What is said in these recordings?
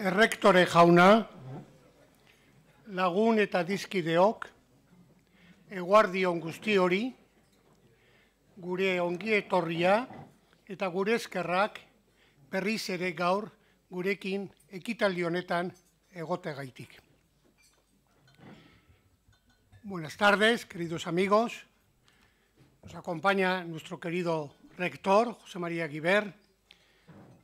Errektore jauna, lagun eta de eguardion Eguardi Ongustiori, gure ongi etorria eta gure eskerrak berriz gaur gurekin ekitaldi honetan egotegaitik. Buenas tardes, queridos amigos. Nos acompaña nuestro querido rector, José María Guiber,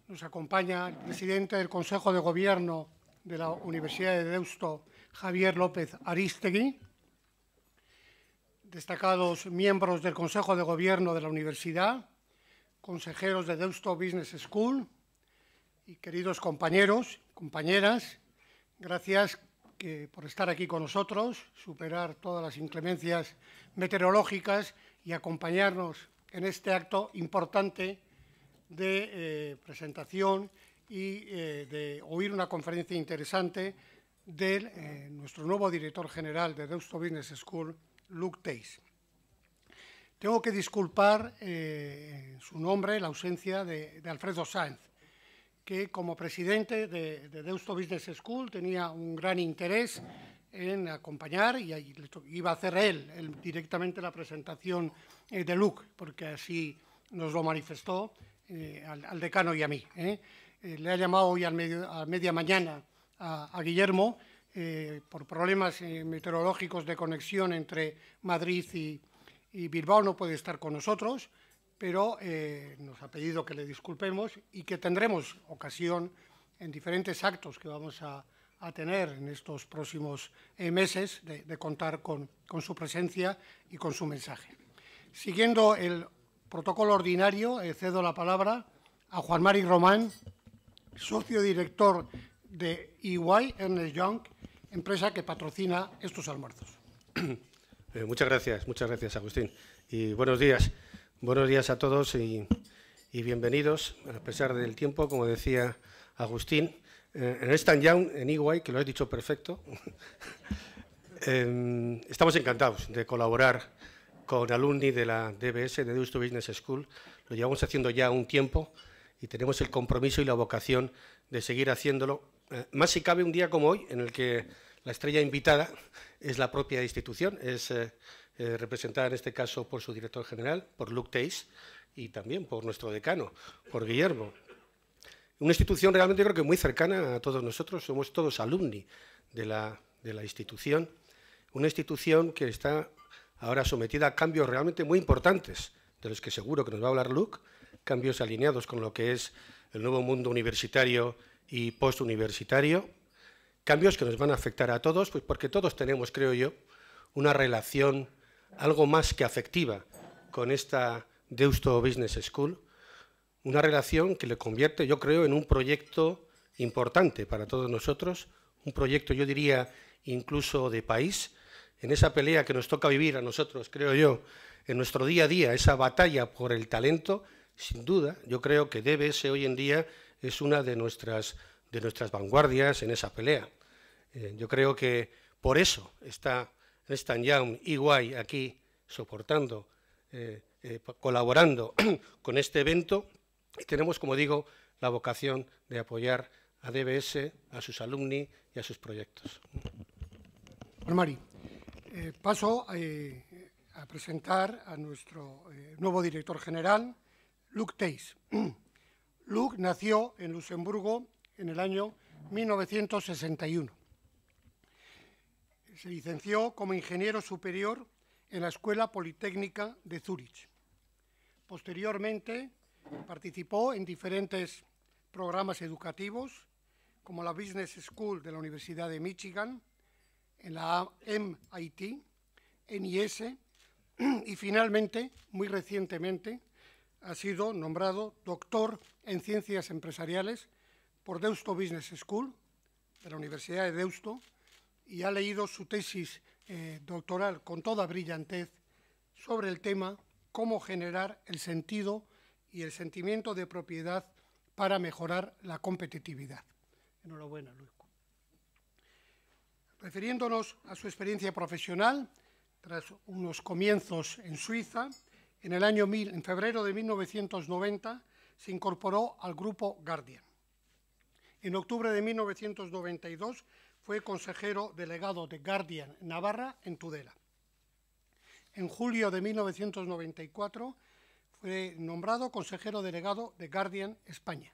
nos acompaña el presidente del Consejo de Gobierno de la Universidad de Deusto, Javier López Aristegui, destacados miembros del Consejo de Gobierno de la Universidad, consejeros de Deusto Business School y queridos compañeros, compañeras, gracias por estar aquí con nosotros, superar todas las inclemencias meteorológicas y acompañarnos en este acto importante de eh, presentación y eh, de oír una conferencia interesante de eh, nuestro nuevo director general de Deusto Business School, Luke Teis. Tengo que disculpar su nombre la ausencia de, Alfredo Sáenz, que como presidente de, Deusto Business School tenía un gran interés en acompañar y, iba a hacer él, él directamente la presentación de Luke, porque así nos lo manifestó eh, al, decano y a mí. ¿eh? Eh, le ha llamado hoy al a media mañana a, Guillermo por problemas meteorológicos de conexión entre Madrid y, Bilbao, no puede estar con nosotros, pero nos ha pedido que le disculpemos y que tendremos ocasión en diferentes actos que vamos a, tener en estos próximos meses de, contar con, con, su presencia y con su mensaje. Siguiendo el protocolo ordinario, eh, cedo la palabra a Juan Mari Román, socio director de EY, Ernest Young, empresa que patrocina estos almuerzos. Eh, muchas gracias, muchas gracias, Agustín. Y buenos días. Buenos días a todos y, bienvenidos, a pesar del tiempo, como decía Agustín. Eh, en Stan Young, en EY, que lo has dicho perfecto, em, estamos encantados de colaborar con alumni de la DBS, de Deusto Business School. Lo llevamos haciendo ya un tiempo y tenemos el compromiso y la vocación de seguir haciéndolo. Eh, más si cabe un día como hoy, en el que la estrella invitada es la propia institución, es eh, eh, representada en este caso por su director general, por Luke Teis, y también por nuestro decano, por Guillermo. Una institución realmente creo que muy cercana a todos nosotros, somos todos alumni de la, de la institución, una institución que está ahora sometida a cambios realmente muy importantes, de los que seguro que nos va a hablar Luke, cambios alineados con lo que es el nuevo mundo universitario y postuniversitario, cambios que nos van a afectar a todos, pues porque todos tenemos, creo yo, una relación algo más que afectiva con esta Deusto Business School, una relación que le convierte, yo creo, en un proyecto importante para todos nosotros, un proyecto, yo diría, incluso de país, en esa pelea que nos toca vivir a nosotros, creo yo, en nuestro día a día, esa batalla por el talento, sin duda, yo creo que DBS hoy en día es una de nuestras, de nuestras vanguardias en esa pelea. Eh, yo creo que por eso está Stan Young, Guay aquí soportando, eh, eh, colaborando con este evento. Y tenemos, como digo, la vocación de apoyar a DBS, a sus alumni y a sus proyectos. Mari. Eh, paso eh, a presentar a nuestro eh, nuevo director general, Luke Teis. Luke nació en Luxemburgo en el año 1961. Se licenció como ingeniero superior en la Escuela Politécnica de Zúrich. Posteriormente participó en diferentes programas educativos, como la Business School de la Universidad de Michigan, en la MIT, en IS, y finalmente, muy recientemente, ha sido nombrado doctor en Ciencias Empresariales por Deusto Business School, de la Universidad de Deusto, y ha leído su tesis eh, doctoral con toda brillantez sobre el tema cómo generar el sentido y el sentimiento de propiedad para mejorar la competitividad. Enhorabuena, Luis. Refiriéndonos a su experiencia profesional, tras unos comienzos en Suiza, en el año en febrero de 1990 se incorporó al grupo Guardian. En octubre de 1992 fue consejero delegado de Guardian Navarra en Tudela. En julio de 1994 fue nombrado consejero delegado de Guardian España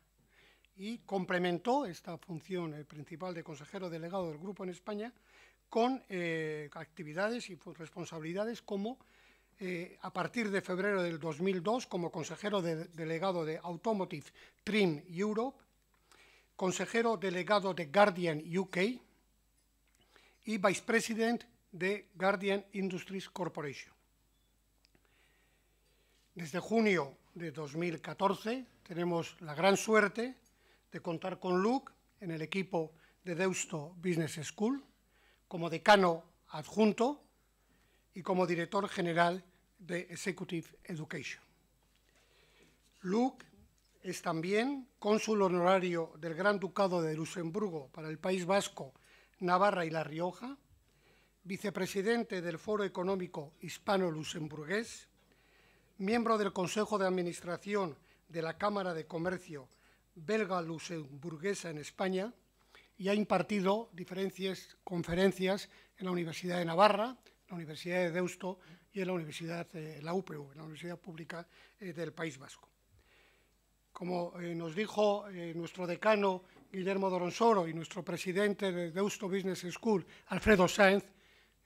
y complementó esta función principal de consejero delegado del grupo en España con eh, actividades y responsabilidades como eh, a partir de febrero del 2002 como consejero delegado de Automotive Trim Europe, consejero delegado de Guardian UK y vice de Guardian Industries Corporation. Desde junio de 2014 tenemos la gran suerte de contar con Luke en el equipo de Deusto Business School, como decano adjunto y como director general de Executive Education. Luke es también cónsul honorario del Gran Ducado de Luxemburgo para el País Vasco, Navarra y La Rioja, vicepresidente del Foro Económico Hispano-Luxemburgués, miembro del Consejo de Administración de la Cámara de Comercio belga-luxemburguesa en España y ha impartido diferentes conferencias en la Universidad de Navarra, la Universidad de Deusto y en la Universidad, eh, la UPV, la Universidad Pública eh, del País Vasco. Como eh, nos dijo nuestro decano Guillermo Doronsoro y nuestro presidente de Deusto Business School, Alfredo Sáenz,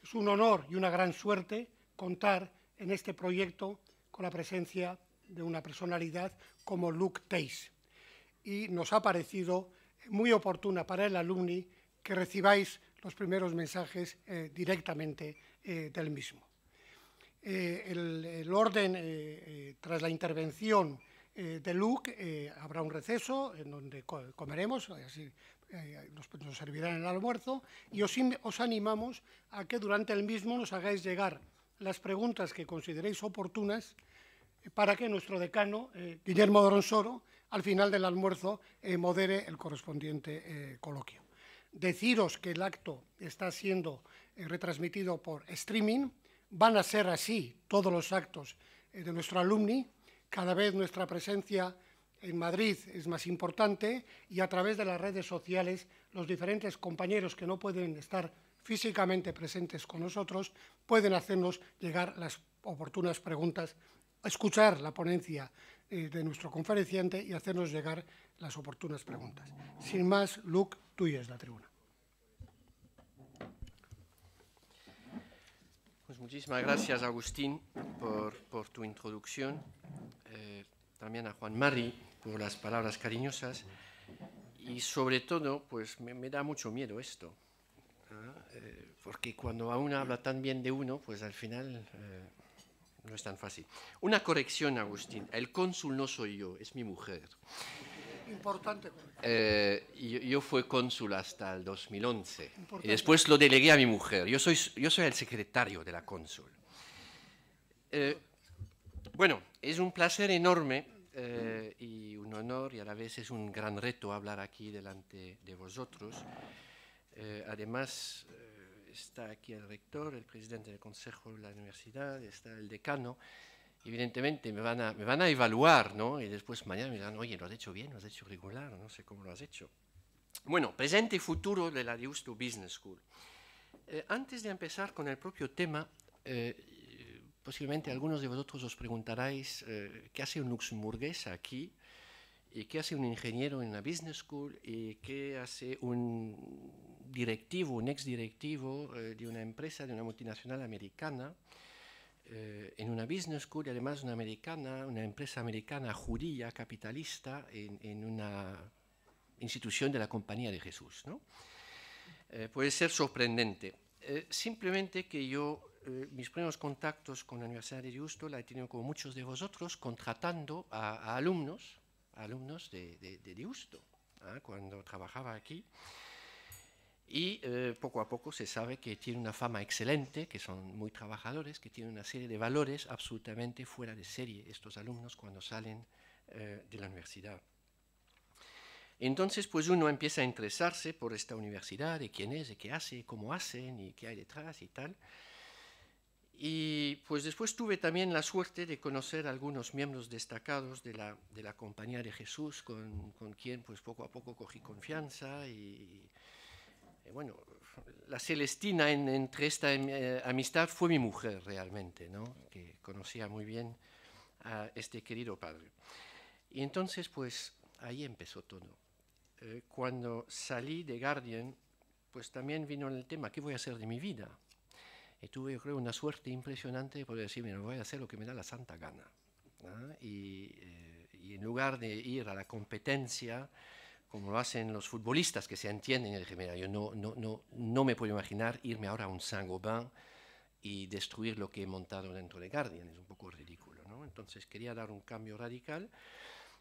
es un honor y una gran suerte contar en este proyecto con la presencia de una personalidad como Luke Teis y nos ha parecido muy oportuna para el alumni que recibáis los primeros mensajes eh, directamente eh, del mismo. Eh, el, orden tras la intervención de Luke habrá un receso en donde comeremos, así nos, servirán el almuerzo, y os, os animamos a que durante el mismo nos hagáis llegar las preguntas que consideréis oportunas para que nuestro decano, Guillermo Doronsoro, al final del almuerzo eh, modere el correspondiente eh, coloquio. Deciros que el acto está siendo eh, retransmitido por streaming, van a ser así todos los actos de nuestro alumni, cada vez nuestra presencia en Madrid es más importante y a través de las redes sociales los diferentes compañeros que no pueden estar físicamente presentes con nosotros pueden hacernos llegar las oportunas preguntas, escuchar la ponencia eh, de nuestro conferenciante y hacernos llegar las oportunas preguntas. Sin más, Luke, y es la tribuna. Pues muchísimas gracias, Agustín, por, por tu introducción. Eh, también a Juan Mari por las palabras cariñosas. Y sobre todo, pues me, da mucho miedo esto. Eh, porque cuando a uno habla tan bien de uno, pues al final no es tan fácil. Una corrección, Agustín. El cónsul no soy yo, es mi mujer. Importante. Eh, yo, fui cónsul hasta el 2011. Y después lo delegué a mi mujer. Yo soy, yo soy el secretario de la cónsul. Eh, bueno, es un placer enorme eh, y un honor y a la vez es un gran reto hablar aquí delante de vosotros. además, está aquí el rector, el presidente del consejo de la universidad, está el decano. Evidentemente me van a, me van a evaluar, ¿no? Y después mañana me dirán, oye, lo has hecho bien, lo has hecho regular, no sé cómo lo has hecho. Bueno, presente y futuro de la Diusto Business School. Eh, antes de empezar con el propio tema, eh, posiblemente algunos de vosotros os preguntaréis eh, qué hace un luxemburgués aquí y qué hace un ingeniero en una business school y qué hace un directivo, un ex directivo eh, de una empresa, de una multinacional americana, eh, en una business school, y además una americana, una empresa americana judía, capitalista, en, una institución de la Compañía de Jesús. ¿no? Eh, puede ser sorprendente. simplemente que yo mis primeros contactos con la Universidad de Houston la he tenido como muchos de vosotros, contratando a, a alumnos alumnos de, de, ¿ah? cuando trabajaba aquí. Y eh, poco a poco se sabe que tiene una fama excelente, que son muy trabajadores, que tienen una serie de valores absolutamente fuera de serie estos alumnos cuando salen eh, de la universidad. Entonces, pues uno empieza a interesarse por esta universidad, de quién es, de qué hace, cómo hacen y qué hay detrás y tal. Y pues después tuve también la suerte de conocer a algunos miembros destacados de la, Compañía de Jesús, con, quien pues poco a poco cogí confianza y, bueno, la Celestina entre esta eh, amistad fue mi mujer realmente, ¿no? que conocía muy bien a este querido padre. Y entonces pues ahí empezó todo. Eh, cuando salí de Guardian, pues también vino el tema, ¿qué voy a hacer de mi vida? Y tuve, yo creo, una suerte impresionante poder decir, mira, voy a hacer lo que me da la santa gana. Eh, y, en lugar de ir a la competencia, como lo hacen los futbolistas que se entienden, en dije, mira, yo no, no, no, no me puedo imaginar irme ahora a un Saint-Gobain y destruir lo que he montado dentro de Guardian, es un poco ridículo. Entonces quería dar un cambio radical.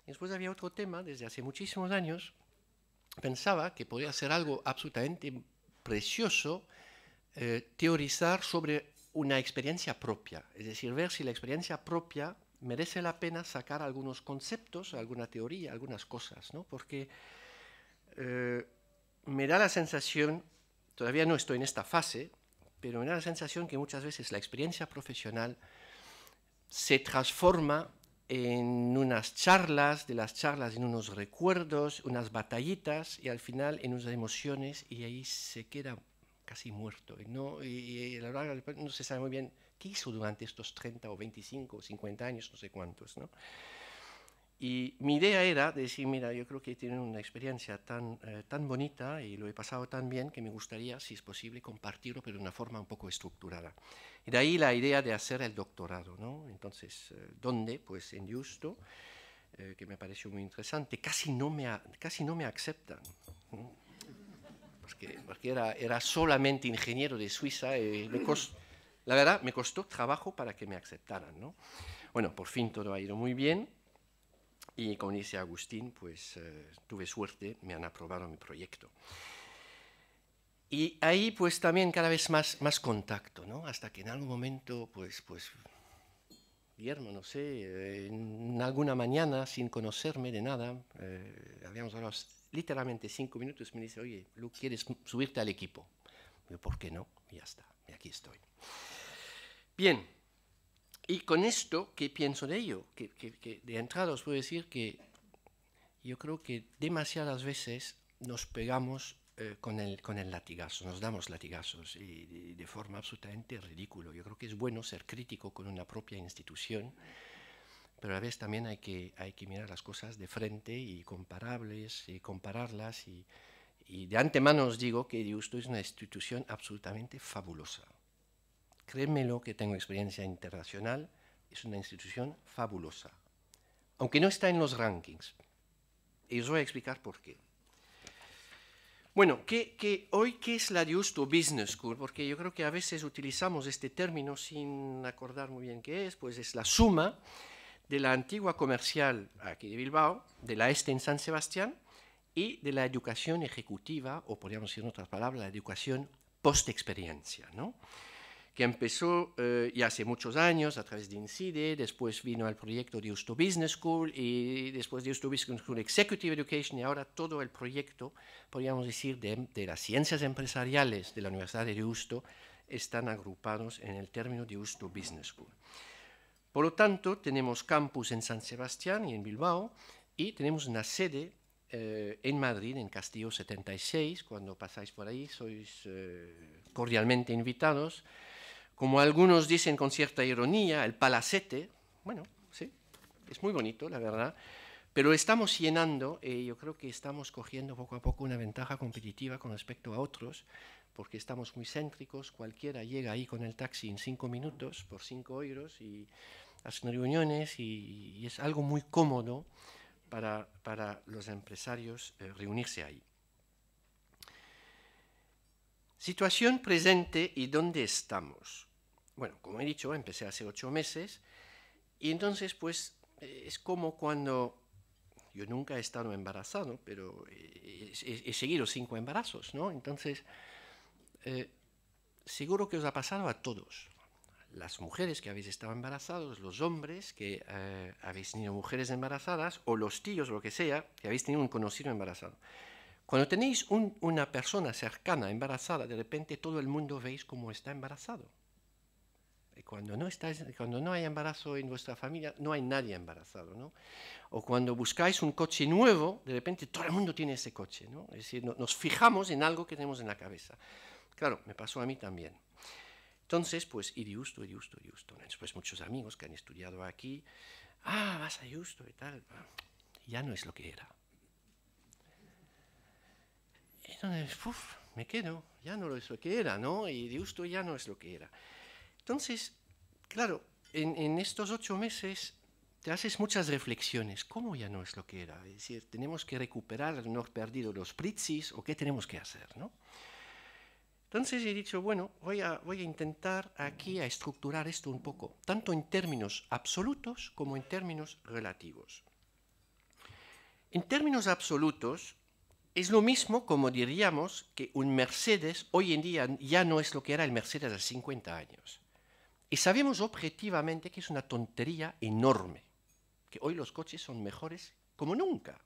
Y después había otro tema, desde hace muchísimos años, pensaba que podía hacer algo absolutamente precioso eh, teorizar sobre una experiencia propia, es decir, ver si la experiencia propia merece la pena sacar algunos conceptos, alguna teoría, algunas cosas, ¿no? porque eh, me da la sensación, todavía no estoy en esta fase, pero me da la sensación que muchas veces la experiencia profesional se transforma en unas charlas, de las charlas en unos recuerdos, unas batallitas y al final en unas emociones y ahí se queda casi muerto. Y no, y, la verdad, no se sabe muy bien qué hizo durante estos 30 o 25 o 50 años, no sé cuántos. ¿no? Y mi idea era decir, mira, yo creo que tienen una experiencia tan, eh, tan bonita y lo he pasado tan bien que me gustaría, si es posible, compartirlo, pero de una forma un poco estructurada. Y de ahí la idea de hacer el doctorado, ¿no? Entonces, eh, ¿dónde? Pues en Justo, eh, que me pareció muy interesante. Casi no me, casi no me aceptan porque, pues era, solamente ingeniero de Suiza eh, la verdad me costó trabajo para que me aceptaran. ¿no? Bueno, por fin todo ha ido muy bien y como dice Agustín, pues eh, tuve suerte, me han aprobado mi proyecto. Y ahí pues también cada vez más, más contacto, ¿no? Hasta que en algún momento, pues, pues, Guillermo, no sé, eh, en alguna mañana, sin conocerme de nada, habíamos hablado literalmente cinco minutos, me dice, oye, Lu, ¿quieres subirte al equipo? Yo, ¿por qué no? Y ya está, aquí estoy. Bien, y con esto, ¿qué pienso de ello? Que, de entrada os puedo decir que yo creo que demasiadas veces nos pegamos eh, con, el, con el latigazo, nos damos latigazos de, de, forma absolutamente ridícula. Yo creo que es bueno ser crítico con una propia institución pero a la vez también hay que, hay que mirar las cosas de frente y comparables, y compararlas. Y, de antemano os digo que Diusto es una institución absolutamente fabulosa. Créemelo que tengo experiencia internacional, es una institución fabulosa, aunque no está en los rankings. Y os voy a explicar por qué. Bueno, ¿qué, hoy, ¿qué es la Diusto Business School? Porque yo creo que a veces utilizamos este término sin acordar muy bien qué es, pues es la suma de la antigua comercial aquí de Bilbao, de la Este en San Sebastián y de la educación ejecutiva, o podríamos decir en otras palabras, la educación post-experiencia, ¿no? que empezó eh, ya hace muchos años a través de INCIDE, después vino el proyecto de Usto Business School y después de Usto Business School Executive Education y ahora todo el proyecto, podríamos decir, de, de las ciencias empresariales de la Universidad de Usto están agrupados en el término de Usto Business School. Por lo tanto, tenemos campus en San Sebastián y en Bilbao y tenemos una sede eh, en Madrid, en Castillo 76. Cuando pasáis por ahí, sois eh, cordialmente invitados. Como algunos dicen con cierta ironía, el palacete, bueno, sí, es muy bonito, la verdad, pero estamos llenando y yo creo que estamos cogiendo poco a poco una ventaja competitiva con respecto a otros porque estamos muy céntricos, cualquiera llega ahí con el taxi en cinco minutos por cinco euros y hacen reuniones y, es algo muy cómodo para, los empresarios eh, reunirse ahí. Situación presente y dónde estamos. Bueno, como he dicho, empecé hace ocho meses y entonces pues eh, es como cuando yo nunca he estado embarazado, pero he, seguido cinco embarazos, ¿no? Entonces, eh, seguro que os ha pasado a todos las mujeres que habéis estado embarazados, los hombres que eh, habéis tenido mujeres embarazadas o los tíos, lo que sea, que habéis tenido un conocido embarazado. Cuando tenéis una persona cercana embarazada, de repente todo el mundo veis cómo está embarazado. Y cuando no, estáis, cuando no hay embarazo en vuestra familia, no hay nadie embarazado, ¿no? O cuando buscáis un coche nuevo, de repente todo el mundo tiene ese coche, ¿no? Es decir, nos fijamos en algo que tenemos en la cabeza. Claro, me pasó a mí también. Entonces, pues, ir justo, ir justo, ir justo. Después muchos amigos que han estudiado aquí, ah, vas a justo y tal. Ah, ya no es lo que era. Entonces, uff, me quedo, ya no es lo que era, ¿no? Y justo ya no es lo que era. Entonces, claro, en, estos ocho meses te haces muchas reflexiones. ¿Cómo ya no es lo que era? Es decir, tenemos que recuperar, no perdido los pritzis o qué tenemos que hacer, ¿no? Entonces he dicho, bueno, voy a, intentar aquí a estructurar esto un poco, tanto en términos absolutos como en términos relativos. En términos absolutos, es lo mismo como diríamos que un Mercedes hoy en día ya no es lo que era el Mercedes hace 50 años. Y sabemos objetivamente que es una tontería enorme, que hoy los coches son mejores como nunca,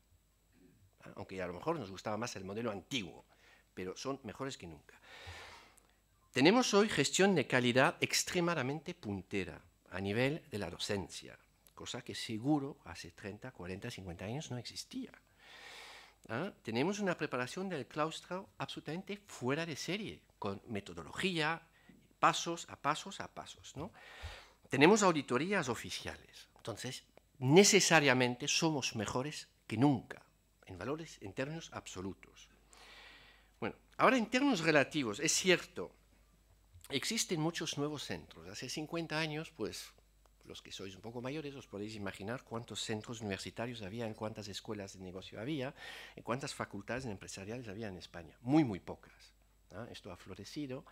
aunque a lo mejor nos gustaba más el modelo antiguo, pero son mejores que nunca. Tenemos hoy gestión de calidad extremadamente puntera a nivel de la docencia, cosa que seguro hace 30, 40, 50 años no existía. ¿Ah? Tenemos una preparación del claustro absolutamente fuera de serie, con metodología, pasos a pasos a pasos. Tenemos auditorías oficiales, entonces necesariamente somos mejores que nunca, en valores en términos absolutos. Bueno, ahora en términos relativos, es cierto, Existen muchos nuevos centros. Hace 50 años, pues los que sois un poco mayores os podéis imaginar cuántos centros universitarios había, en cuántas escuelas de negocio había, en cuántas facultades empresariales había en España. Muy, muy pocas. Esto ha florecido.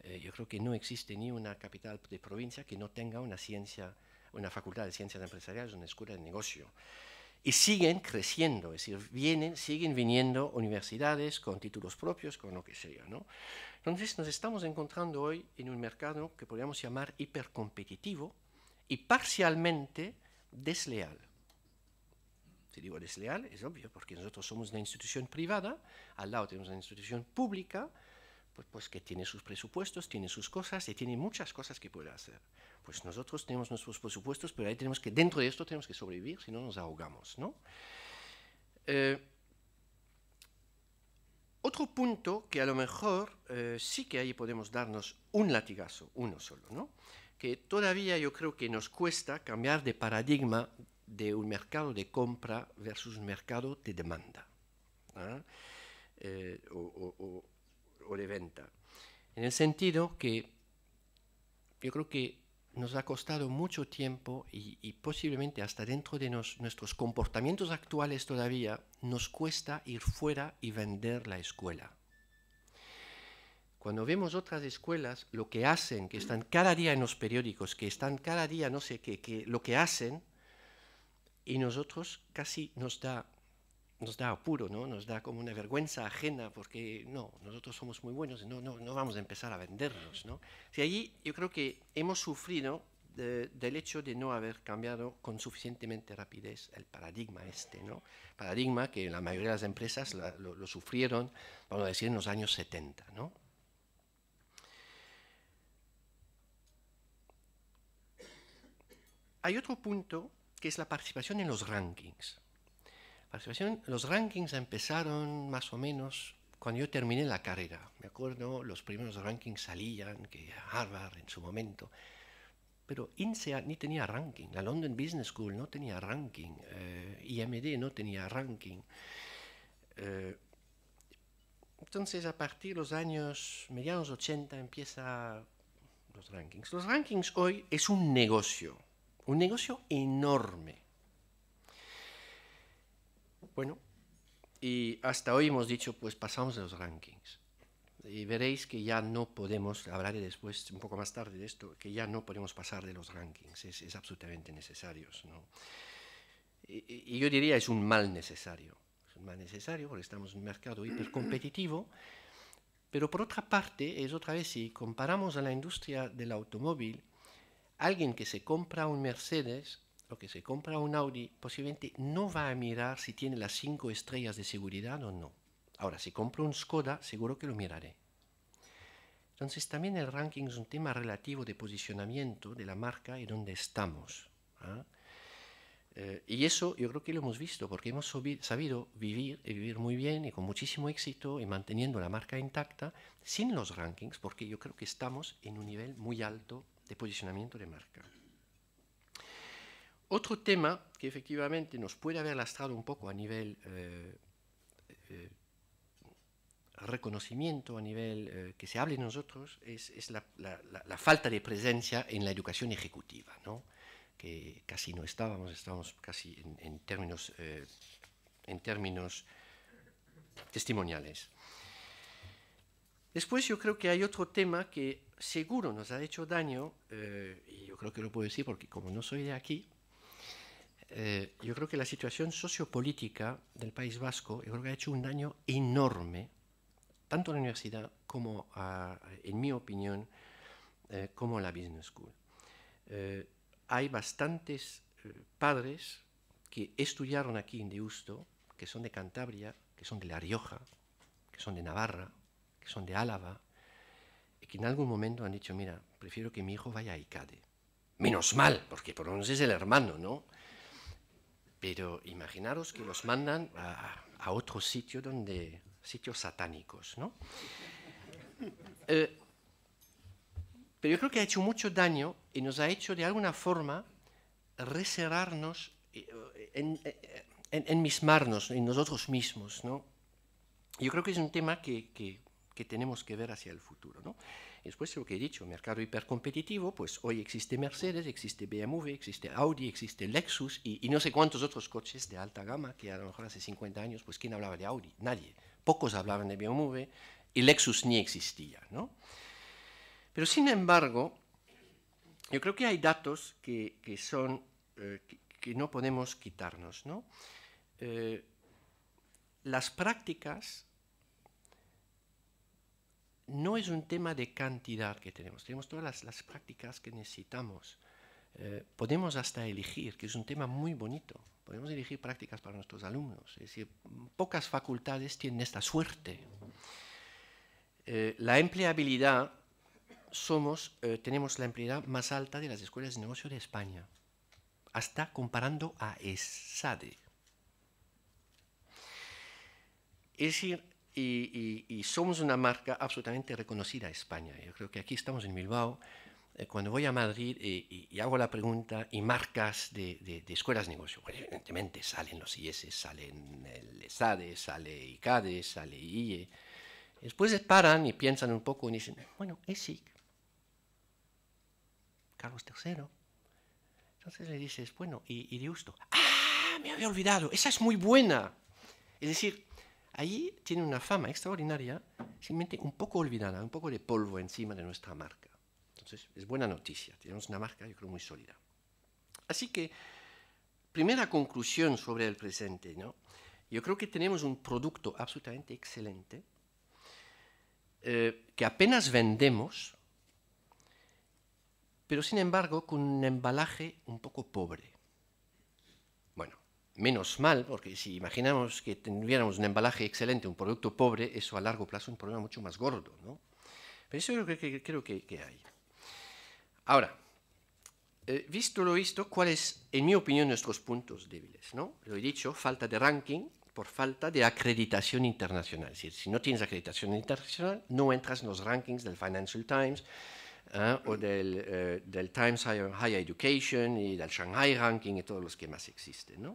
Eh, yo creo que no existe ni una capital de provincia que no tenga una ciencia, una facultad de ciencias empresariales, una escuela de negocio y siguen creciendo, es decir, vienen, siguen viniendo universidades con títulos propios, con lo que sea. ¿no? Entonces nos estamos encontrando hoy en un mercado que podríamos llamar hipercompetitivo y parcialmente desleal. Si digo desleal, es obvio, porque nosotros somos una institución privada, al lado tenemos una institución pública, pues, pues que tiene sus presupuestos, tiene sus cosas y tiene muchas cosas que puede hacer pues nosotros tenemos nuestros presupuestos, pero ahí tenemos que, dentro de esto tenemos que sobrevivir, si no nos ahogamos, ¿no? Eh, otro punto que a lo mejor eh, sí que ahí podemos darnos un latigazo, uno solo, ¿no? que todavía yo creo que nos cuesta cambiar de paradigma de un mercado de compra versus un mercado de demanda ¿ah? eh, o, o, de venta. En el sentido que yo creo que nos ha costado mucho tiempo y, posiblemente hasta dentro de nuestros comportamientos actuales todavía nos cuesta ir fuera y vender la escuela. Cuando vemos otras escuelas, lo que hacen, que están cada día en los periódicos, que están cada día no sé qué, lo que hacen, y nosotros casi nos da nos da apuro, ¿no? nos da como una vergüenza ajena porque no, nosotros somos muy buenos, no, no, vamos a empezar a vendernos. ¿no? Si allí yo creo que hemos sufrido del hecho de no haber cambiado con suficientemente rapidez el paradigma este, ¿no? paradigma que la mayoría de las empresas lo, sufrieron, vamos a decir, en los años 70. ¿no? Hay otro punto que es la participación en los rankings los rankings empezaron más o menos cuando yo terminé la carrera. Me acuerdo, los primeros rankings salían, que Harvard en su momento. Pero INSEA ni tenía ranking, la London Business School no tenía ranking, eh, IMD no tenía ranking. Eh, entonces, a partir de los años mediados 80 empieza los rankings. Los rankings hoy es un negocio, un negocio enorme bueno, y hasta hoy hemos dicho, pues pasamos de los rankings. Y veréis que ya no podemos, hablaré después un poco más tarde de esto, que ya no podemos pasar de los rankings, es, absolutamente necesario. ¿no? Y, yo diría es un mal necesario, es un mal necesario porque estamos en un mercado hipercompetitivo, pero por otra parte, es otra vez, si comparamos a la industria del automóvil, alguien que se compra un Mercedes lo que se compra un Audi posiblemente no va a mirar si tiene las 5 estrellas de seguridad o no. Ahora, si compro un Skoda, seguro que lo miraré. Entonces también el ranking es un tema relativo de posicionamiento de la marca y dónde estamos. ¿ah? Eh, y eso yo creo que lo hemos visto, porque hemos sabido vivir y vivir muy bien y con muchísimo éxito y manteniendo la marca intacta sin los rankings, porque yo creo que estamos en un nivel muy alto de posicionamiento de marca. Otro tema que efectivamente nos puede haber lastrado un poco a nivel eh, eh, reconocimiento, a nivel eh, que se hable de nosotros, es, la, falta de presencia en la educación ejecutiva, que casi no estábamos, estábamos casi en términos testimoniales. Después yo creo que hay otro tema que seguro nos ha hecho daño, y yo creo que lo puedo decir porque como no soy de aquí, eh, yo creo que la situación sociopolítica del País Vasco, yo creo que ha hecho un daño enorme, tanto a la universidad como, en mi opinión, eh, como a la Business School. Eh, hay bastantes padres que estudiaron aquí en Deusto, que son de Cantabria, que son de La Rioja, que son de Navarra, que son de Álava, y que en algún momento han dicho, mira, prefiero que mi hijo vaya a ICADE. Menos mal, porque por lo menos es el hermano, ¿no? Pero imaginaros que los mandan a, otro sitio donde sitios satánicos, ¿no? Eh, pero yo creo que ha hecho mucho daño y nos ha hecho de alguna forma reserrarnos, eh, eh, enmismarnos en nosotros mismos, ¿no? Yo creo que es un tema que, que tenemos que ver hacia el futuro, ¿no? Después de lo que he dicho, mercado hipercompetitivo, pues hoy existe Mercedes, existe BMW, existe Audi, existe Lexus y, no sé cuántos otros coches de alta gama que a lo mejor hace 50 años, pues ¿quién hablaba de Audi? Nadie. Pocos hablaban de BMW y Lexus ni existía, ¿no? Pero sin embargo, yo creo que hay datos que, son, eh, no podemos quitarnos, ¿no? Eh, las prácticas no es un tema de cantidad que tenemos, tenemos todas las, prácticas que necesitamos. Eh, podemos hasta elegir, que es un tema muy bonito, podemos elegir prácticas para nuestros alumnos. Es decir, pocas facultades tienen esta suerte. Eh, la empleabilidad, somos, eh, tenemos la empleabilidad más alta de las escuelas de negocio de España, hasta comparando a ESADE. E. Es decir, y, somos una marca absolutamente reconocida en España. Yo creo que aquí estamos en Bilbao. Eh, cuando voy a Madrid eh, y, hago la pregunta, y marcas de, de, escuelas de negocio, evidentemente salen los IES, salen el SADE, e, sale ICADE, sale IE. Después paran y piensan un poco y dicen, bueno, ESIC, Carlos III. Entonces le dices, bueno, y, y de gusto, ¡ah! Me había olvidado, esa es muy buena. Es decir, Ahí tiene una fama extraordinaria, simplemente un poco olvidada, un poco de polvo encima de nuestra marca. Entonces, es buena noticia, tenemos una marca, yo creo, muy sólida. Así que, primera conclusión sobre el presente, ¿no? Yo creo que tenemos un producto absolutamente excelente, eh, que apenas vendemos, pero sin embargo con un embalaje un poco pobre menos mal, porque si imaginamos que tuviéramos un embalaje excelente, un producto pobre, eso a largo plazo es un problema mucho más gordo. ¿no? Pero eso creo que, creo que, hay. Ahora, eh, visto lo visto, ¿cuáles, en mi opinión, nuestros puntos débiles? ¿no? Lo he dicho, falta de ranking por falta de acreditación internacional. Es decir, si no tienes acreditación internacional, no entras en los rankings del Financial Times, ¿eh? o del, eh, del, Times Higher, Education y del Shanghai Ranking y todos los que más existen.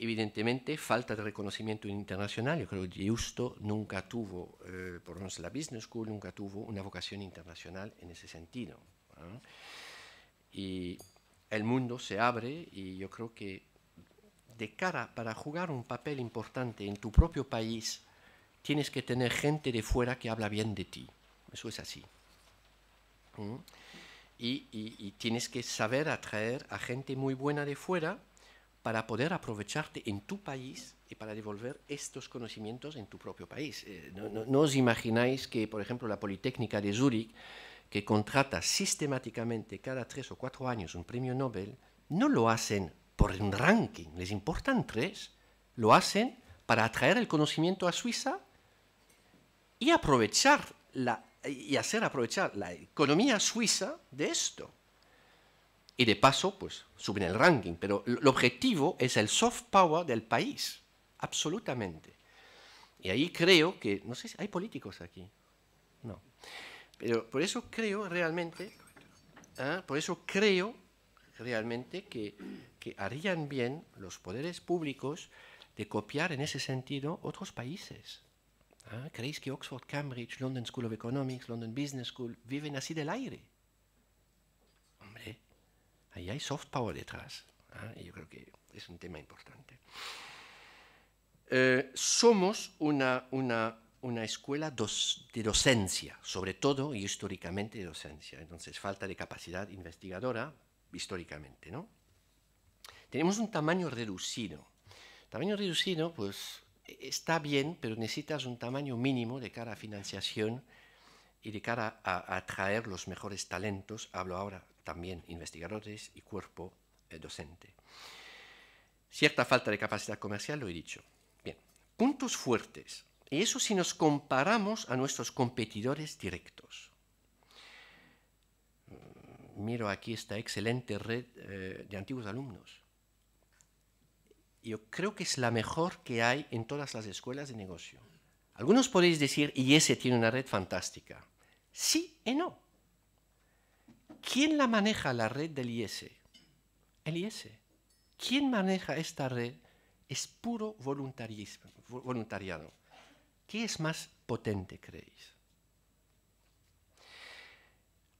Evidentemente, falta de reconocimiento internacional. Yo creo que Justo nunca tuvo, eh, por lo menos la Business School, nunca tuvo una vocación internacional en ese sentido. Y el mundo se abre y yo creo que de cara para jugar un papel importante en tu propio país, tienes que tener gente de fuera que habla bien de ti. Eso es así. Y, tienes que saber atraer a gente muy buena de fuera para poder aprovecharte en tu país y para devolver estos conocimientos en tu propio país. Eh, no, os imagináis que, por ejemplo, la Politécnica de Zúrich, que contrata sistemáticamente cada tres o cuatro años un premio Nobel, no lo hacen por un ranking, les importan tres, lo hacen para atraer el conocimiento a Suiza y aprovechar la y hacer aprovechar la economía suiza de esto. Y de paso, pues suben el ranking, pero el objetivo es el soft power del país, absolutamente. Y ahí creo que, no sé si hay políticos aquí, no. Pero por eso creo realmente, ¿eh? por eso creo realmente que, que harían bien los poderes públicos de copiar en ese sentido otros países. Ah, ¿Creéis que Oxford, Cambridge, London School of Economics, London Business School viven así del aire? Hombre, ahí hay soft power detrás. Ah, y yo creo que es un tema importante. Eh, somos una, una, una escuela de docencia, sobre todo y históricamente de docencia. Entonces, falta de capacidad investigadora históricamente, ¿no? Tenemos un tamaño reducido. Tamaño reducido, pues está bien, pero necesitas un tamaño mínimo de cara a financiación y de cara a, atraer los mejores talentos, hablo ahora también investigadores y cuerpo eh, docente. Cierta falta de capacidad comercial, lo he dicho. Bien, puntos fuertes. Y eso si nos comparamos a nuestros competidores directos. Eh, miro aquí esta excelente red eh, de antiguos alumnos yo creo que es la mejor que hay en todas las escuelas de negocio. Algunos podéis decir, y ese tiene una red fantástica. Sí y no. ¿Quién la maneja la red del IES? El IES. ¿Quién maneja esta red? Es puro voluntarismo, voluntariado. ¿Qué es más potente, creéis?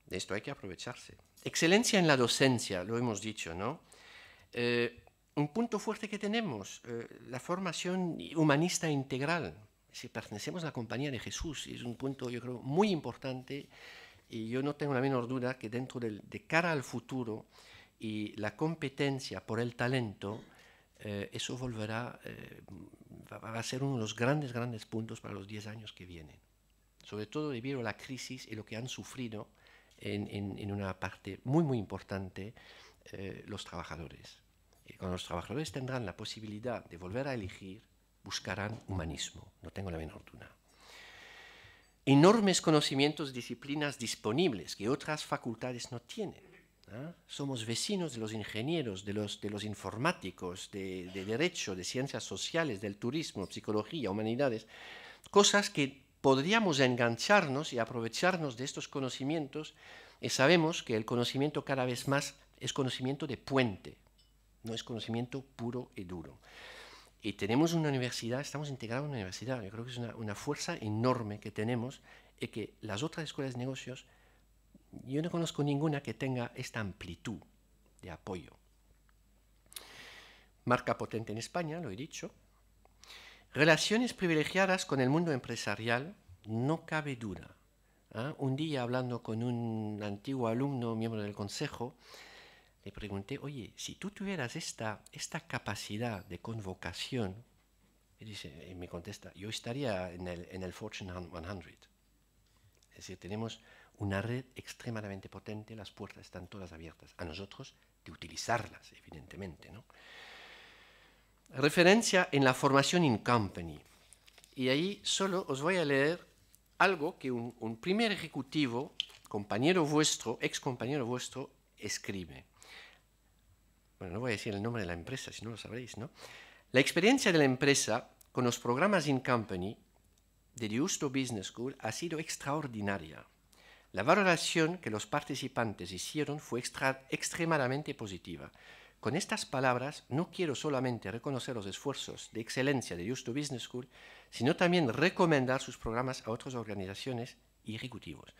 De esto hay que aprovecharse. Excelencia en la docencia, lo hemos dicho, ¿no? Eh, un punto fuerte que tenemos, eh, la formación humanista integral. Si pertenecemos a la compañía de Jesús, es un punto, yo creo, muy importante y yo no tengo la menor duda que dentro de cara al futuro y la competencia por el talento, eh, eso volverá, eh, a ser uno de los grandes, grandes puntos para los 10 años que vienen. Sobre todo debido a la crisis y lo que han sufrido en, una parte muy, muy importante los trabajadores. Eh, cuando los trabajadores tendrán la posibilidad de volver a elegir, buscarán humanismo, no tengo la menor duda. Enormes conocimientos, disciplinas disponibles que otras facultades no tienen. Somos vecinos de los ingenieros, de los, informáticos, de, de derecho, de ciencias sociales, del turismo, psicología, humanidades, cosas que podríamos engancharnos y aprovecharnos de estos conocimientos y sabemos que el conocimiento cada vez más es conocimiento de puente, no es conocimiento puro y duro. Y tenemos una universidad, estamos integrados en una universidad, yo creo que es una, fuerza enorme que tenemos y que las otras escuelas de negocios, yo no conozco ninguna que tenga esta amplitud de apoyo. Marca potente en España, lo he dicho. Relaciones privilegiadas con el mundo empresarial, no cabe duda. ¿Ah? Un día hablando con un antiguo alumno, miembro del consejo, le pregunté, oye, si tú tuvieras esta, esta capacidad de convocación, y, dice, me contesta, yo estaría en el, Fortune 100. Es decir, tenemos una red extremadamente potente, las puertas están todas abiertas. A nosotros de utilizarlas, evidentemente. Referencia en la formación in company. Y ahí solo os voy a leer algo que un primer ejecutivo, compañero vuestro, ex compañero vuestro, escribe bueno, no voy a decir el nombre de la empresa, si no lo sabréis, ¿no? La experiencia de la empresa con los programas in company de Justo Business School ha sido extraordinaria. La valoración que los participantes hicieron fue extremadamente positiva. Con estas palabras no quiero solamente reconocer los esfuerzos de excelencia de Justo Business School, sino también recomendar sus programas a otras organizaciones y ejecutivos.